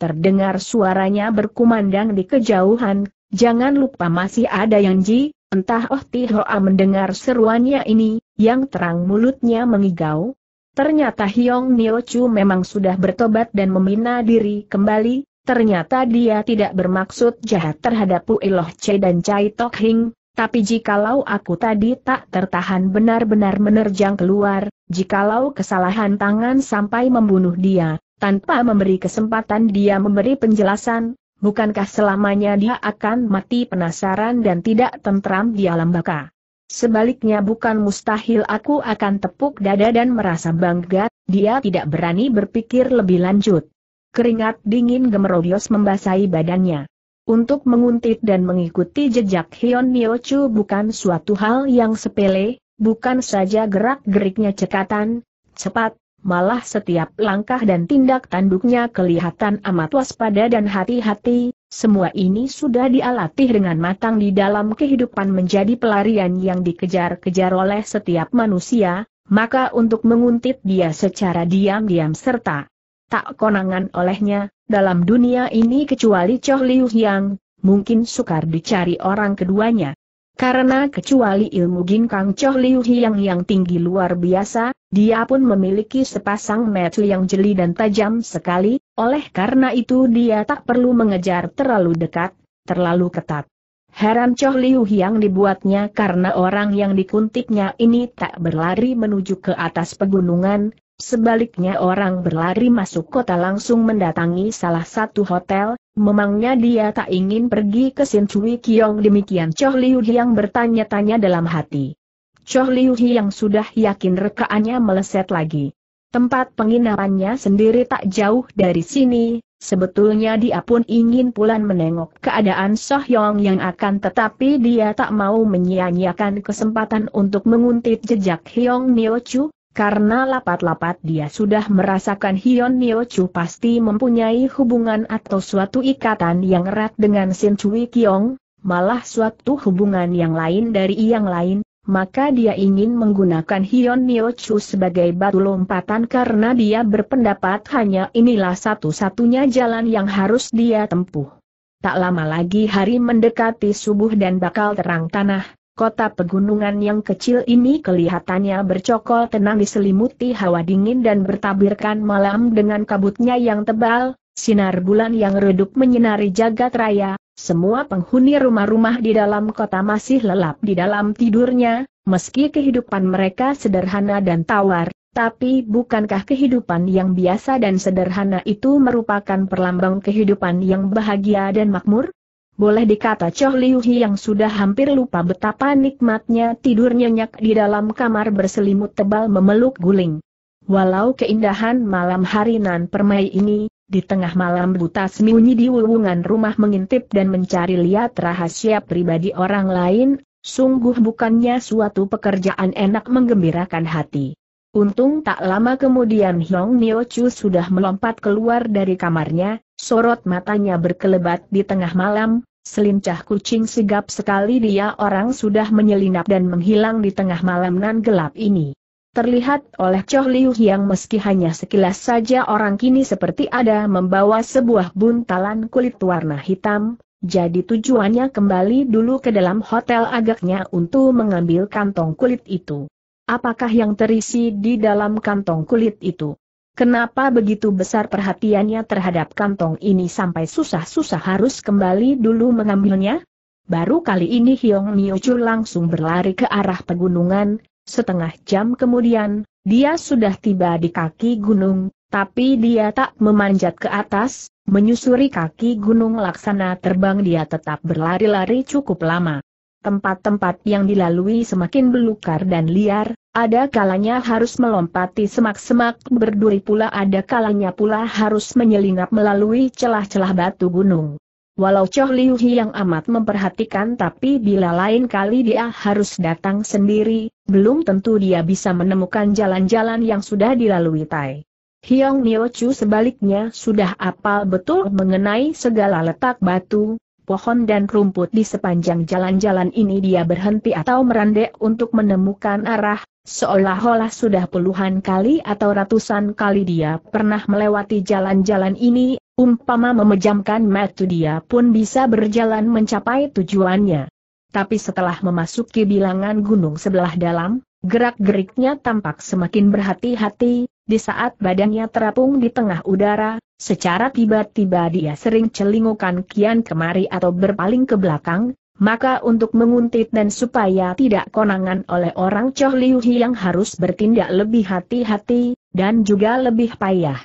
Terdengar suaranya berkumandang di kejauhan, jangan lupa masih ada yang ji, Entah Oh Tihoa mendengar seruannya ini, yang terang mulutnya mengigau. Ternyata Hyong Nio Chu memang sudah bertobat dan memina diri kembali, ternyata dia tidak bermaksud jahat terhadap Pu Iloh Che dan Chai Tok Hing, tapi jikalau aku tadi tak tertahan benar-benar menerjang keluar, jikalau kesalahan tangan sampai membunuh dia, tanpa memberi kesempatan dia memberi penjelasan, bukankah selamanya dia akan mati penasaran dan tidak tentram di alam baka? Sebaliknya bukan mustahil aku akan tepuk dada dan merasa bangga, dia tidak berani berpikir lebih lanjut. Keringat dingin gemerobios membasahi badannya. Untuk menguntit dan mengikuti jejak Hion Miochu bukan suatu hal yang sepele, bukan saja gerak-geriknya cekatan, cepat, malah setiap langkah dan tindak tanduknya kelihatan amat waspada dan hati-hati, semua ini sudah dialatih dengan matang di dalam kehidupan menjadi pelarian yang dikejar-kejar oleh setiap manusia, maka untuk menguntit dia secara diam-diam serta tak konangan olehnya, dalam dunia ini kecuali Choh Liu Yang, mungkin sukar dicari orang keduanya. Karena kecuali ilmu ginkang Choh Liu Hiang yang tinggi luar biasa, dia pun memiliki sepasang metu yang jeli dan tajam sekali, oleh karena itu dia tak perlu mengejar terlalu dekat, terlalu ketat. Heran Choh Liu Hiang dibuatnya karena orang yang dikuntiknya ini tak berlari menuju ke atas pegunungan, sebaliknya orang berlari masuk kota langsung mendatangi salah satu hotel, Memangnya dia tak ingin pergi ke Sin Cui Kiong demikian Choh Liu yang bertanya-tanya dalam hati. Choh Liu yang sudah yakin rekaannya meleset lagi. Tempat penginapannya sendiri tak jauh dari sini, sebetulnya dia pun ingin pulang menengok keadaan Soh Yong yang akan tetapi dia tak mau menyia-nyiakan kesempatan untuk menguntit jejak Hyong Niochu, karena lapat-lapat dia sudah merasakan Hion Nio Chu pasti mempunyai hubungan atau suatu ikatan yang erat dengan Sin Cui Kiong, malah suatu hubungan yang lain dari yang lain, maka dia ingin menggunakan Hion Nio Chu sebagai batu lompatan karena dia berpendapat hanya inilah satu-satunya jalan yang harus dia tempuh. Tak lama lagi hari mendekati subuh dan bakal terang tanah, Kota pegunungan yang kecil ini kelihatannya bercokol tenang diselimuti hawa dingin dan bertabirkan malam dengan kabutnya yang tebal, sinar bulan yang redup menyinari jagat raya, semua penghuni rumah-rumah di dalam kota masih lelap di dalam tidurnya, meski kehidupan mereka sederhana dan tawar, tapi bukankah kehidupan yang biasa dan sederhana itu merupakan perlambang kehidupan yang bahagia dan makmur? Boleh dikata Choh Liu yang sudah hampir lupa betapa nikmatnya tidur nyenyak di dalam kamar berselimut tebal memeluk guling. Walau keindahan malam hari nan permai ini, di tengah malam buta sembunyi di wuwungan rumah mengintip dan mencari lihat rahasia pribadi orang lain, sungguh bukannya suatu pekerjaan enak menggembirakan hati. Untung tak lama kemudian Hong Niochu sudah melompat keluar dari kamarnya, sorot matanya berkelebat di tengah malam, selincah kucing sigap sekali dia orang sudah menyelinap dan menghilang di tengah malam nan gelap ini. Terlihat oleh Choh Liu yang meski hanya sekilas saja orang kini seperti ada membawa sebuah buntalan kulit warna hitam, jadi tujuannya kembali dulu ke dalam hotel agaknya untuk mengambil kantong kulit itu. Apakah yang terisi di dalam kantong kulit itu? Kenapa begitu besar perhatiannya terhadap kantong ini sampai susah-susah harus kembali dulu mengambilnya? Baru kali ini Hiong Mioju langsung berlari ke arah pegunungan, setengah jam kemudian, dia sudah tiba di kaki gunung, tapi dia tak memanjat ke atas, menyusuri kaki gunung laksana terbang dia tetap berlari-lari cukup lama. Tempat-tempat yang dilalui semakin belukar dan liar, ada kalanya harus melompati semak-semak berduri pula ada kalanya pula harus menyelinap melalui celah-celah batu gunung. Walau Choh Liu yang amat memperhatikan tapi bila lain kali dia harus datang sendiri, belum tentu dia bisa menemukan jalan-jalan yang sudah dilalui Tai. Hiong Niochu sebaliknya sudah apal betul mengenai segala letak batu, pohon dan rumput di sepanjang jalan-jalan ini dia berhenti atau merandek untuk menemukan arah, seolah-olah sudah puluhan kali atau ratusan kali dia pernah melewati jalan-jalan ini, umpama memejamkan mata dia pun bisa berjalan mencapai tujuannya. Tapi setelah memasuki bilangan gunung sebelah dalam, Gerak-geriknya tampak semakin berhati-hati, di saat badannya terapung di tengah udara, secara tiba-tiba dia sering celingukan kian kemari atau berpaling ke belakang, maka untuk menguntit dan supaya tidak konangan oleh orang Choh Liu yang harus bertindak lebih hati-hati, dan juga lebih payah.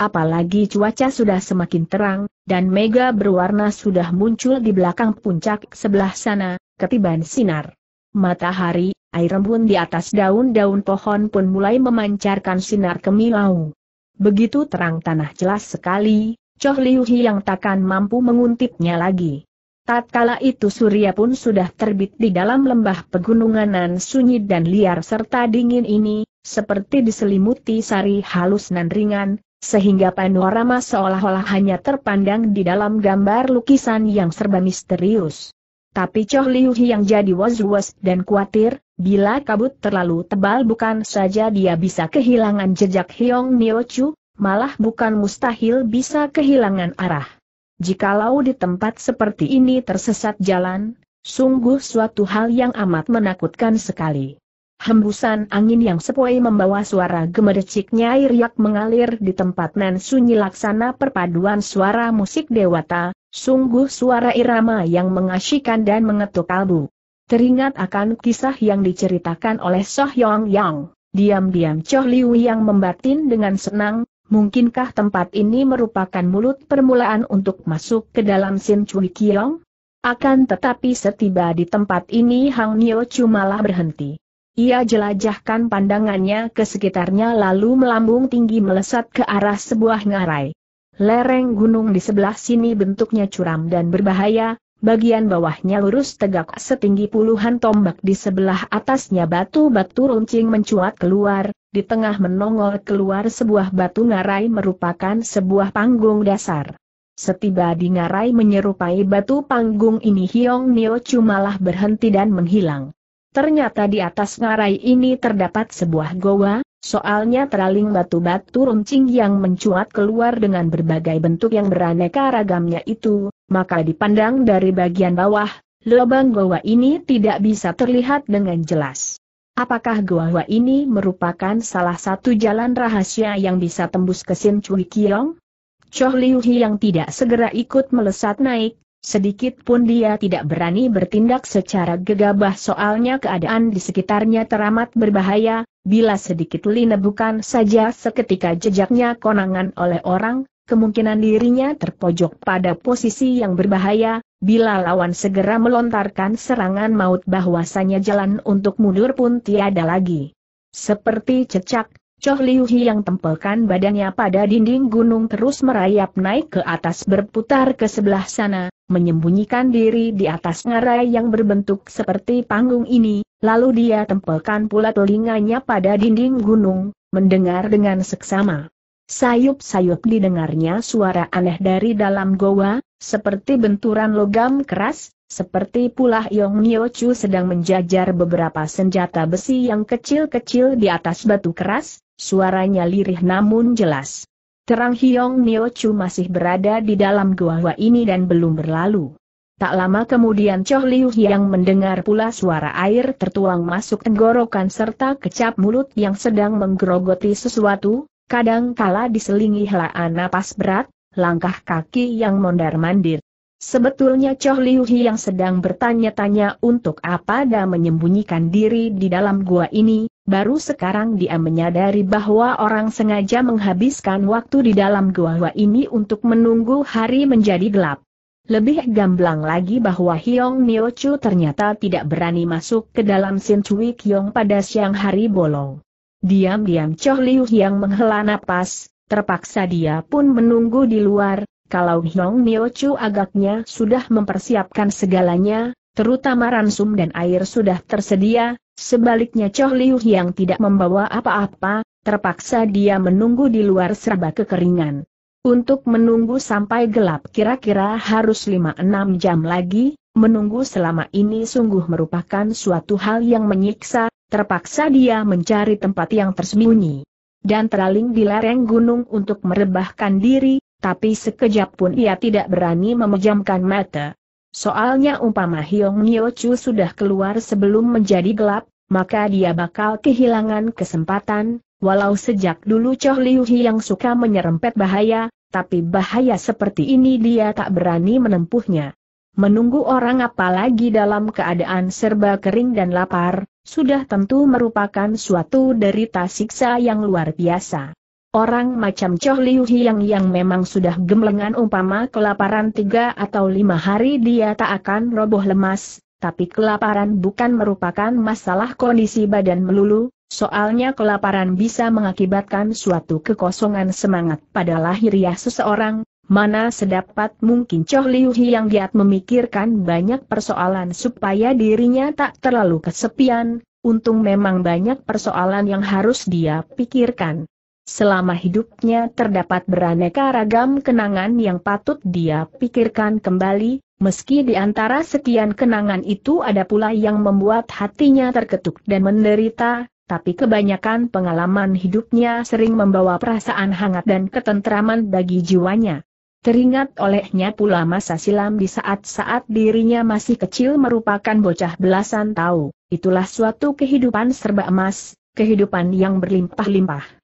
Apalagi cuaca sudah semakin terang, dan mega berwarna sudah muncul di belakang puncak sebelah sana, ketiban sinar matahari, air embun di atas daun-daun pohon pun mulai memancarkan sinar kemilau. Begitu terang tanah jelas sekali, Choh Liu Hi yang takkan mampu menguntipnya lagi. Tatkala itu surya pun sudah terbit di dalam lembah pegununganan sunyi dan liar serta dingin ini, seperti diselimuti sari halus nan ringan, sehingga panorama seolah-olah hanya terpandang di dalam gambar lukisan yang serba misterius. Tapi Choh Liu yang jadi was-was dan khawatir, bila kabut terlalu tebal bukan saja dia bisa kehilangan jejak Hiong Nio Chu, malah bukan mustahil bisa kehilangan arah. Jikalau di tempat seperti ini tersesat jalan, sungguh suatu hal yang amat menakutkan sekali. Hembusan angin yang sepoi membawa suara gemericiknya air yak mengalir di tempat nan sunyi laksana perpaduan suara musik dewata, Sungguh suara irama yang mengasyikan dan mengetuk kalbu. Teringat akan kisah yang diceritakan oleh Soh Yong Yang. Diam-diam Choh Liu yang membatin dengan senang, mungkinkah tempat ini merupakan mulut permulaan untuk masuk ke dalam Sin Chui Kiong? Akan tetapi setiba di tempat ini Hang Nio malah berhenti. Ia jelajahkan pandangannya ke sekitarnya lalu melambung tinggi melesat ke arah sebuah ngarai. Lereng gunung di sebelah sini bentuknya curam dan berbahaya, bagian bawahnya lurus tegak setinggi puluhan tombak di sebelah atasnya batu-batu runcing mencuat keluar, di tengah menongol keluar sebuah batu ngarai merupakan sebuah panggung dasar. Setiba di ngarai menyerupai batu panggung ini Hiong Nio cumalah berhenti dan menghilang. Ternyata di atas ngarai ini terdapat sebuah goa, Soalnya teraling batu-batu runcing yang mencuat keluar dengan berbagai bentuk yang beraneka ragamnya itu, maka dipandang dari bagian bawah, lubang goa ini tidak bisa terlihat dengan jelas. Apakah goa ini merupakan salah satu jalan rahasia yang bisa tembus ke Sin Cui Kiong? Choh Liu Hi yang tidak segera ikut melesat naik, sedikit pun dia tidak berani bertindak secara gegabah soalnya keadaan di sekitarnya teramat berbahaya, Bila sedikit Lina bukan saja seketika jejaknya konangan oleh orang, kemungkinan dirinya terpojok pada posisi yang berbahaya, bila lawan segera melontarkan serangan maut bahwasanya jalan untuk mundur pun tiada lagi. Seperti cecak, Choh Liu Hi yang tempelkan badannya pada dinding gunung terus merayap naik ke atas berputar ke sebelah sana, menyembunyikan diri di atas ngarai yang berbentuk seperti panggung ini, lalu dia tempelkan pula telinganya pada dinding gunung, mendengar dengan seksama. Sayup-sayup didengarnya suara aneh dari dalam goa, seperti benturan logam keras, seperti pula Yong Chu sedang menjajar beberapa senjata besi yang kecil-kecil di atas batu keras, Suaranya lirih namun jelas. Terang Hiong Chu masih berada di dalam gua gua ini dan belum berlalu. Tak lama kemudian Choh Liu yang mendengar pula suara air tertuang masuk tenggorokan serta kecap mulut yang sedang menggerogoti sesuatu, kadang kadangkala diselingi helaan napas berat, langkah kaki yang mondar-mandir. Sebetulnya Choh Liu yang sedang bertanya-tanya untuk apa dia menyembunyikan diri di dalam gua ini, baru sekarang dia menyadari bahwa orang sengaja menghabiskan waktu di dalam gua ini untuk menunggu hari menjadi gelap. Lebih gamblang lagi bahwa Hiong Nio Chu ternyata tidak berani masuk ke dalam Sin Cui Kiong pada siang hari bolong. Diam-diam Choh Liu yang menghela napas, terpaksa dia pun menunggu di luar, kalau Hong Nio Chu agaknya sudah mempersiapkan segalanya, terutama ransum dan air sudah tersedia, sebaliknya Choh Liu yang tidak membawa apa-apa, terpaksa dia menunggu di luar serba kekeringan. Untuk menunggu sampai gelap kira-kira harus 5-6 jam lagi, menunggu selama ini sungguh merupakan suatu hal yang menyiksa, terpaksa dia mencari tempat yang tersembunyi. Dan teraling di lereng gunung untuk merebahkan diri, tapi sekejap pun ia tidak berani memejamkan mata. Soalnya umpama Hyong Nyo Chu sudah keluar sebelum menjadi gelap, maka dia bakal kehilangan kesempatan, walau sejak dulu Choh Liu yang suka menyerempet bahaya, tapi bahaya seperti ini dia tak berani menempuhnya. Menunggu orang apalagi dalam keadaan serba kering dan lapar, sudah tentu merupakan suatu derita siksa yang luar biasa. Orang macam Choh Liu Hiang yang memang sudah gemlengan umpama kelaparan tiga atau lima hari dia tak akan roboh lemas, tapi kelaparan bukan merupakan masalah kondisi badan melulu, soalnya kelaparan bisa mengakibatkan suatu kekosongan semangat pada lahiriah seseorang, mana sedapat mungkin Choh Liu Hiang giat memikirkan banyak persoalan supaya dirinya tak terlalu kesepian, untung memang banyak persoalan yang harus dia pikirkan. Selama hidupnya terdapat beraneka ragam kenangan yang patut dia pikirkan kembali, meski di antara sekian kenangan itu ada pula yang membuat hatinya terketuk dan menderita, tapi kebanyakan pengalaman hidupnya sering membawa perasaan hangat dan ketentraman bagi jiwanya. Teringat olehnya pula masa silam di saat-saat dirinya masih kecil merupakan bocah belasan tahu, itulah suatu kehidupan serba emas, kehidupan yang berlimpah-limpah.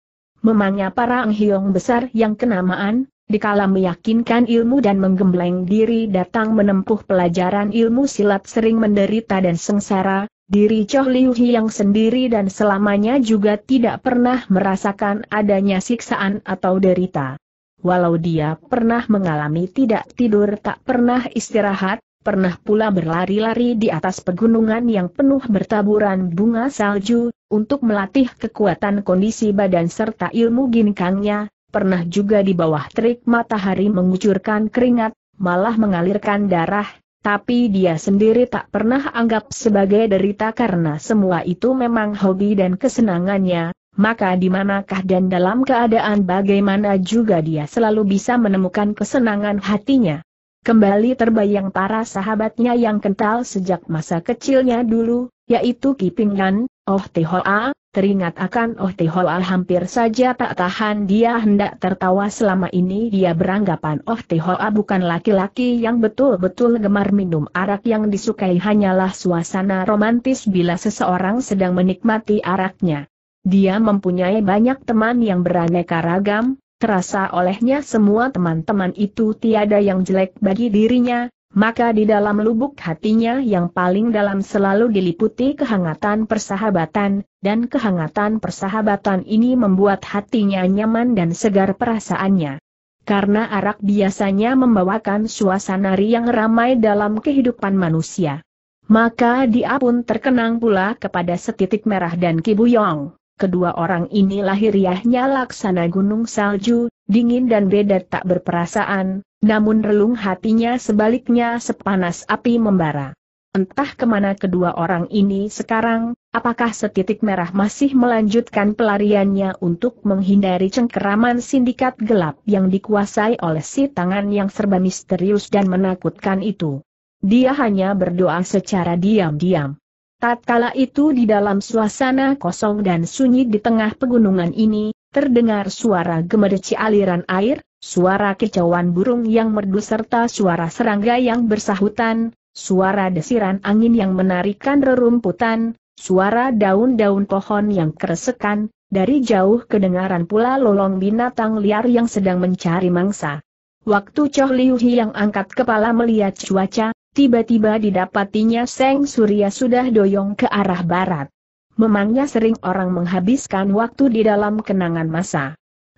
Memangnya para anghyong besar yang kenamaan, dikala meyakinkan ilmu dan menggembleng diri datang menempuh pelajaran ilmu silat sering menderita dan sengsara, diri Choh Liu yang sendiri dan selamanya juga tidak pernah merasakan adanya siksaan atau derita. Walau dia pernah mengalami tidak tidur tak pernah istirahat, pernah pula berlari-lari di atas pegunungan yang penuh bertaburan bunga salju, untuk melatih kekuatan kondisi badan serta ilmu ginkangnya, pernah juga di bawah terik matahari mengucurkan keringat, malah mengalirkan darah, tapi dia sendiri tak pernah anggap sebagai derita karena semua itu memang hobi dan kesenangannya, maka di manakah dan dalam keadaan bagaimana juga dia selalu bisa menemukan kesenangan hatinya. Kembali terbayang para sahabatnya yang kental sejak masa kecilnya dulu, yaitu Kipingan, Oh Tehoa, teringat akan Oh Tehoa hampir saja tak tahan dia hendak tertawa selama ini dia beranggapan Oh Tehoa bukan laki-laki yang betul-betul gemar minum arak yang disukai hanyalah suasana romantis bila seseorang sedang menikmati araknya. Dia mempunyai banyak teman yang beraneka ragam, terasa olehnya semua teman-teman itu tiada yang jelek bagi dirinya, maka di dalam lubuk hatinya yang paling dalam selalu diliputi kehangatan persahabatan, dan kehangatan persahabatan ini membuat hatinya nyaman dan segar perasaannya. Karena arak biasanya membawakan suasana yang ramai dalam kehidupan manusia. Maka dia pun terkenang pula kepada setitik merah dan kibuyong. Kedua orang ini lahiriahnya laksana gunung salju, dingin dan beda tak berperasaan, namun relung hatinya sebaliknya sepanas api membara. Entah kemana kedua orang ini sekarang, apakah setitik merah masih melanjutkan pelariannya untuk menghindari cengkeraman sindikat gelap yang dikuasai oleh si tangan yang serba misterius dan menakutkan itu. Dia hanya berdoa secara diam-diam kala itu di dalam suasana kosong dan sunyi di tengah pegunungan ini, terdengar suara gemerici aliran air, suara kicauan burung yang merdu serta suara serangga yang bersahutan, suara desiran angin yang menarikan rerumputan, suara daun-daun pohon yang keresekan, dari jauh kedengaran pula lolong binatang liar yang sedang mencari mangsa. Waktu Choh Liu yang angkat kepala melihat cuaca, tiba-tiba didapatinya Seng Surya sudah doyong ke arah barat. Memangnya sering orang menghabiskan waktu di dalam kenangan masa.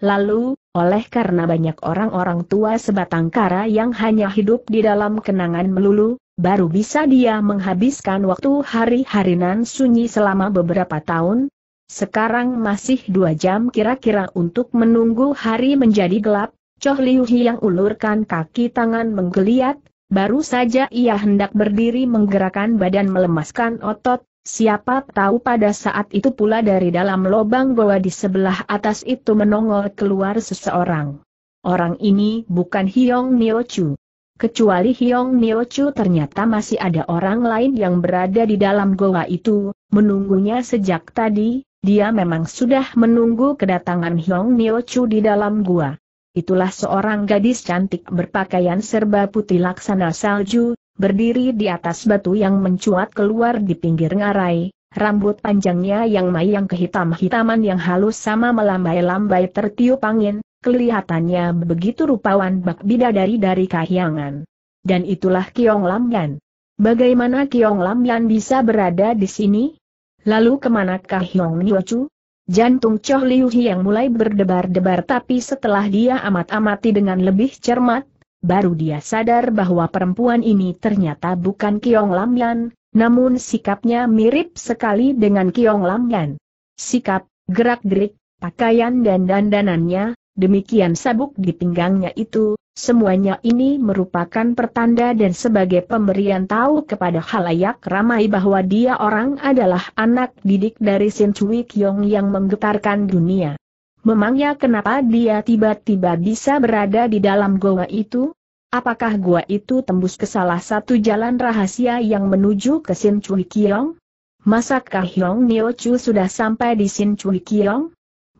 Lalu, oleh karena banyak orang-orang tua sebatang kara yang hanya hidup di dalam kenangan melulu, baru bisa dia menghabiskan waktu hari-hari sunyi selama beberapa tahun. Sekarang masih dua jam kira-kira untuk menunggu hari menjadi gelap, Choh Liu Hi yang ulurkan kaki tangan menggeliat, Baru saja ia hendak berdiri menggerakkan badan melemaskan otot, siapa tahu pada saat itu pula dari dalam lubang goa di sebelah atas itu menongol keluar seseorang. Orang ini bukan Hyong Niochu. Kecuali Hyong Niochu ternyata masih ada orang lain yang berada di dalam goa itu, menunggunya sejak tadi, dia memang sudah menunggu kedatangan Hyong Niochu di dalam gua itulah seorang gadis cantik berpakaian serba putih laksana salju, berdiri di atas batu yang mencuat keluar di pinggir ngarai, rambut panjangnya yang mayang kehitam-hitaman yang halus sama melambai-lambai tertiup angin, kelihatannya begitu rupawan bak bidadari dari kahyangan. Dan itulah Kiong Lam Yan. Bagaimana Kiong Lam Yan bisa berada di sini? Lalu kemanakah Hiong Chu? Jantung Choh Liu yang mulai berdebar-debar tapi setelah dia amat-amati dengan lebih cermat, baru dia sadar bahwa perempuan ini ternyata bukan Kiong Lam Yan, namun sikapnya mirip sekali dengan Kiong Lam Yan. Sikap, gerak-gerik, pakaian dan dandanannya, demikian sabuk di pinggangnya itu, semuanya ini merupakan pertanda dan sebagai pemberian tahu kepada halayak ramai bahwa dia orang adalah anak didik dari Sin Cui Kyong yang menggetarkan dunia. Memangnya kenapa dia tiba-tiba bisa berada di dalam goa itu? Apakah gua itu tembus ke salah satu jalan rahasia yang menuju ke Sin Cui Kiong? Masakkah Hyong Neo Chu sudah sampai di Sin Cui Kiong?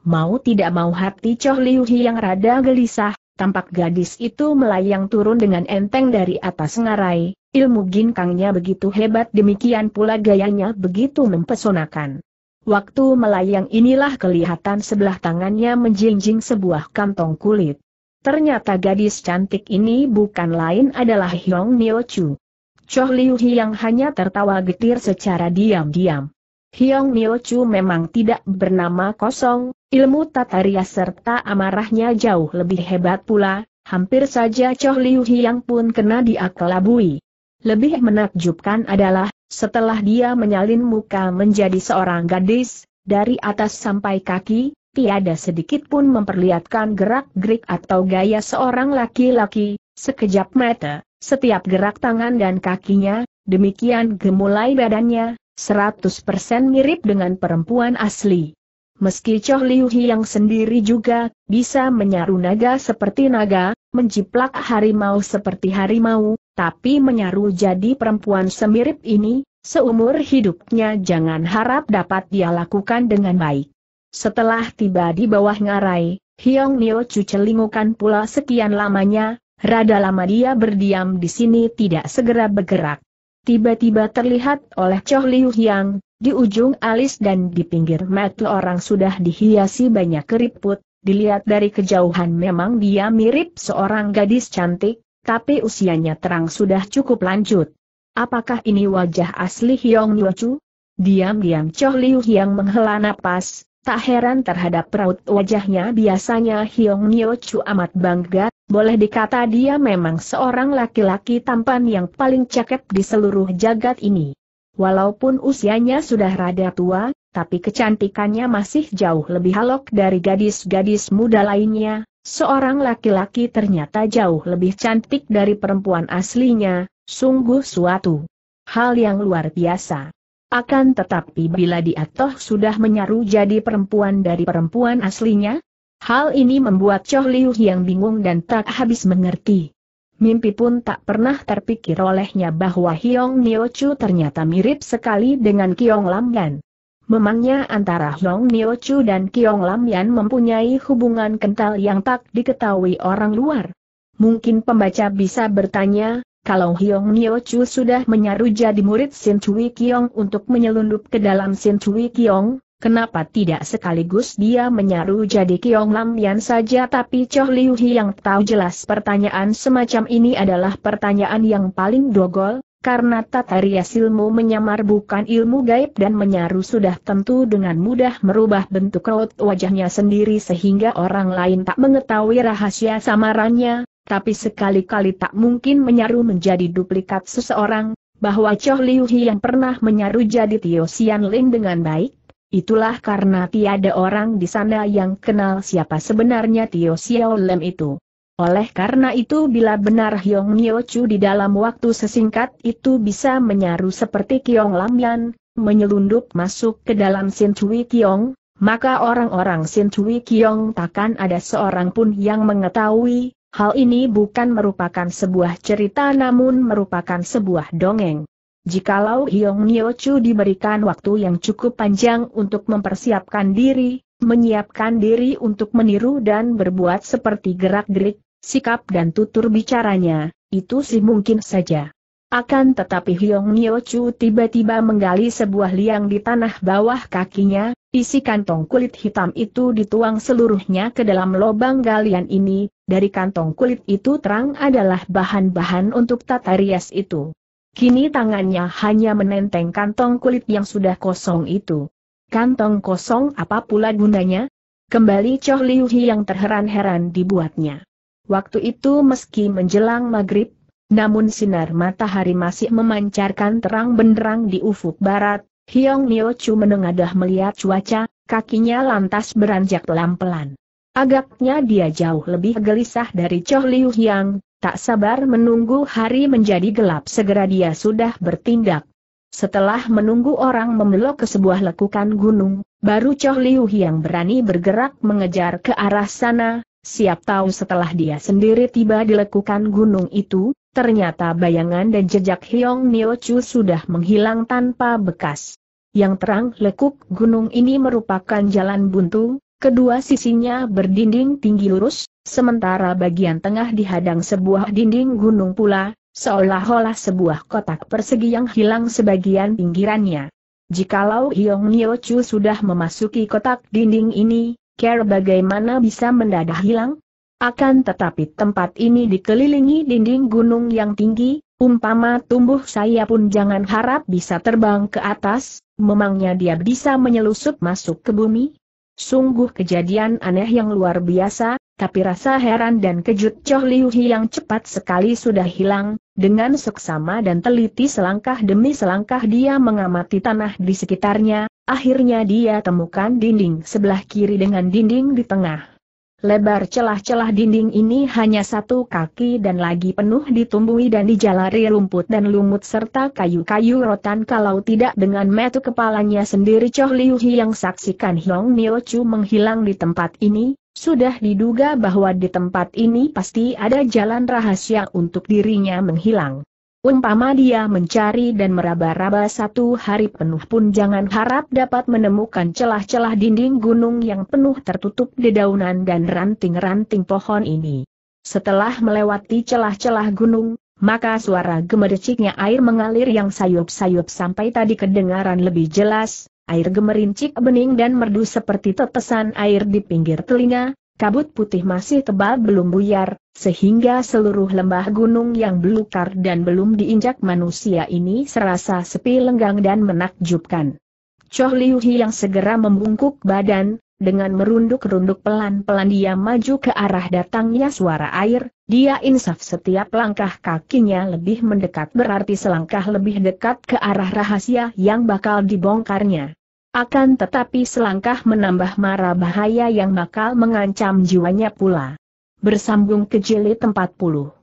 Mau tidak mau hati Choh Liu Hi yang rada gelisah, tampak gadis itu melayang turun dengan enteng dari atas ngarai, ilmu ginkangnya begitu hebat demikian pula gayanya begitu mempesonakan. Waktu melayang inilah kelihatan sebelah tangannya menjinjing sebuah kantong kulit. Ternyata gadis cantik ini bukan lain adalah Hyong Neo Chu. Choh Liu Hi yang hanya tertawa getir secara diam-diam. Hiong Mil Chu memang tidak bernama kosong, ilmu tata rias serta amarahnya jauh lebih hebat pula, hampir saja Choh Liu Hiang pun kena diakelabui. Lebih menakjubkan adalah, setelah dia menyalin muka menjadi seorang gadis, dari atas sampai kaki, tiada sedikit pun memperlihatkan gerak-gerik atau gaya seorang laki-laki, sekejap mata, setiap gerak tangan dan kakinya, demikian gemulai badannya, 100% mirip dengan perempuan asli. Meski Choh Liu yang sendiri juga, bisa menyaru naga seperti naga, menjiplak harimau seperti harimau, tapi menyaru jadi perempuan semirip ini, seumur hidupnya jangan harap dapat dia lakukan dengan baik. Setelah tiba di bawah ngarai, Hyong Nio celingukan pula sekian lamanya, rada lama dia berdiam di sini tidak segera bergerak. Tiba-tiba terlihat oleh Choh Liu Yang, di ujung alis dan di pinggir mata orang sudah dihiasi banyak keriput, dilihat dari kejauhan memang dia mirip seorang gadis cantik, tapi usianya terang sudah cukup lanjut. Apakah ini wajah asli Hyong Chu? Diam-diam Choh Liu Yang menghela napas, Tak heran terhadap raut wajahnya biasanya Hyong Nyo Chu amat bangga, boleh dikata dia memang seorang laki-laki tampan yang paling cakep di seluruh jagat ini. Walaupun usianya sudah rada tua, tapi kecantikannya masih jauh lebih halok dari gadis-gadis muda lainnya, seorang laki-laki ternyata jauh lebih cantik dari perempuan aslinya, sungguh suatu hal yang luar biasa. Akan tetapi bila dia toh sudah menyaru jadi perempuan dari perempuan aslinya, hal ini membuat Choh Liu yang bingung dan tak habis mengerti. Mimpi pun tak pernah terpikir olehnya bahwa Hiong Nio Chu ternyata mirip sekali dengan Kiong Lam Yan. Memangnya antara Hiong Nio Chu dan Kiong Lam Yan mempunyai hubungan kental yang tak diketahui orang luar. Mungkin pembaca bisa bertanya, kalau Hiong Nio Chu sudah menyaru jadi murid Sin Chui Kiong untuk menyelundup ke dalam Sin Chui Kiong, kenapa tidak sekaligus dia menyaru jadi Kiong Lam Yan saja tapi Choh Liu Hi yang tahu jelas pertanyaan semacam ini adalah pertanyaan yang paling dogol, karena tata rias ilmu menyamar bukan ilmu gaib dan menyaru sudah tentu dengan mudah merubah bentuk raut wajahnya sendiri sehingga orang lain tak mengetahui rahasia samarannya, tapi sekali-kali tak mungkin menyaru menjadi duplikat seseorang, bahwa Choh Liu yang pernah menyaru jadi Tio Sian Ling dengan baik, itulah karena tiada orang di sana yang kenal siapa sebenarnya Tio Xiao itu. Oleh karena itu bila benar Hyong Nio Chu di dalam waktu sesingkat itu bisa menyaru seperti Kiong Yan, menyelundup masuk ke dalam Sin Chui Kiong, maka orang-orang Sin Chui Kiong takkan ada seorang pun yang mengetahui, Hal ini bukan merupakan sebuah cerita namun merupakan sebuah dongeng. Jikalau Hyong Nyo Chu diberikan waktu yang cukup panjang untuk mempersiapkan diri, menyiapkan diri untuk meniru dan berbuat seperti gerak-gerik, sikap dan tutur bicaranya, itu sih mungkin saja. Akan tetapi Hyong Nyo Chu tiba-tiba menggali sebuah liang di tanah bawah kakinya, isi kantong kulit hitam itu dituang seluruhnya ke dalam lubang galian ini, dari kantong kulit itu terang adalah bahan-bahan untuk tata rias itu. Kini tangannya hanya menenteng kantong kulit yang sudah kosong itu. Kantong kosong apa pula gunanya? Kembali Choh Liu Hi yang terheran-heran dibuatnya. Waktu itu meski menjelang maghrib, namun sinar matahari masih memancarkan terang benderang di ufuk barat, Hiong Nio Chu menengadah melihat cuaca, kakinya lantas beranjak pelan-pelan. Agaknya dia jauh lebih gelisah dari Choh Liu Yang, tak sabar menunggu hari menjadi gelap segera dia sudah bertindak. Setelah menunggu orang membelok ke sebuah lekukan gunung, baru Choh Liu Yang berani bergerak mengejar ke arah sana, siap tahu setelah dia sendiri tiba di lekukan gunung itu, ternyata bayangan dan jejak Hyong Nio Chu sudah menghilang tanpa bekas. Yang terang lekuk gunung ini merupakan jalan buntu, Kedua sisinya berdinding tinggi lurus, sementara bagian tengah dihadang sebuah dinding gunung pula, seolah-olah sebuah kotak persegi yang hilang sebagian pinggirannya. Jikalau Hyong Nio Chu sudah memasuki kotak dinding ini, care bagaimana bisa mendadak hilang? Akan tetapi tempat ini dikelilingi dinding gunung yang tinggi, umpama tumbuh saya pun jangan harap bisa terbang ke atas, memangnya dia bisa menyelusup masuk ke bumi? Sungguh kejadian aneh yang luar biasa, tapi rasa heran dan kejut Choh Liu yang cepat sekali sudah hilang, dengan seksama dan teliti selangkah demi selangkah dia mengamati tanah di sekitarnya, akhirnya dia temukan dinding sebelah kiri dengan dinding di tengah. Lebar celah-celah dinding ini hanya satu kaki dan lagi penuh ditumbuhi dan dijalari rumput dan lumut serta kayu-kayu rotan kalau tidak dengan metu kepalanya sendiri Choh Liu Hi yang saksikan Hiong Nio Chu menghilang di tempat ini, sudah diduga bahwa di tempat ini pasti ada jalan rahasia untuk dirinya menghilang. Umpama dia mencari dan meraba-raba satu hari penuh pun jangan harap dapat menemukan celah-celah dinding gunung yang penuh tertutup dedaunan dan ranting-ranting pohon ini. Setelah melewati celah-celah gunung, maka suara gemericiknya air mengalir yang sayup-sayup sampai tadi kedengaran lebih jelas, air gemerincik bening dan merdu seperti tetesan air di pinggir telinga, kabut putih masih tebal belum buyar, sehingga seluruh lembah gunung yang belukar dan belum diinjak manusia ini serasa sepi lenggang dan menakjubkan. Choh Liu Hi yang segera membungkuk badan, dengan merunduk-runduk pelan-pelan dia maju ke arah datangnya suara air, dia insaf setiap langkah kakinya lebih mendekat berarti selangkah lebih dekat ke arah rahasia yang bakal dibongkarnya. Akan tetapi selangkah menambah mara bahaya yang bakal mengancam jiwanya pula. Bersambung ke jilid 40.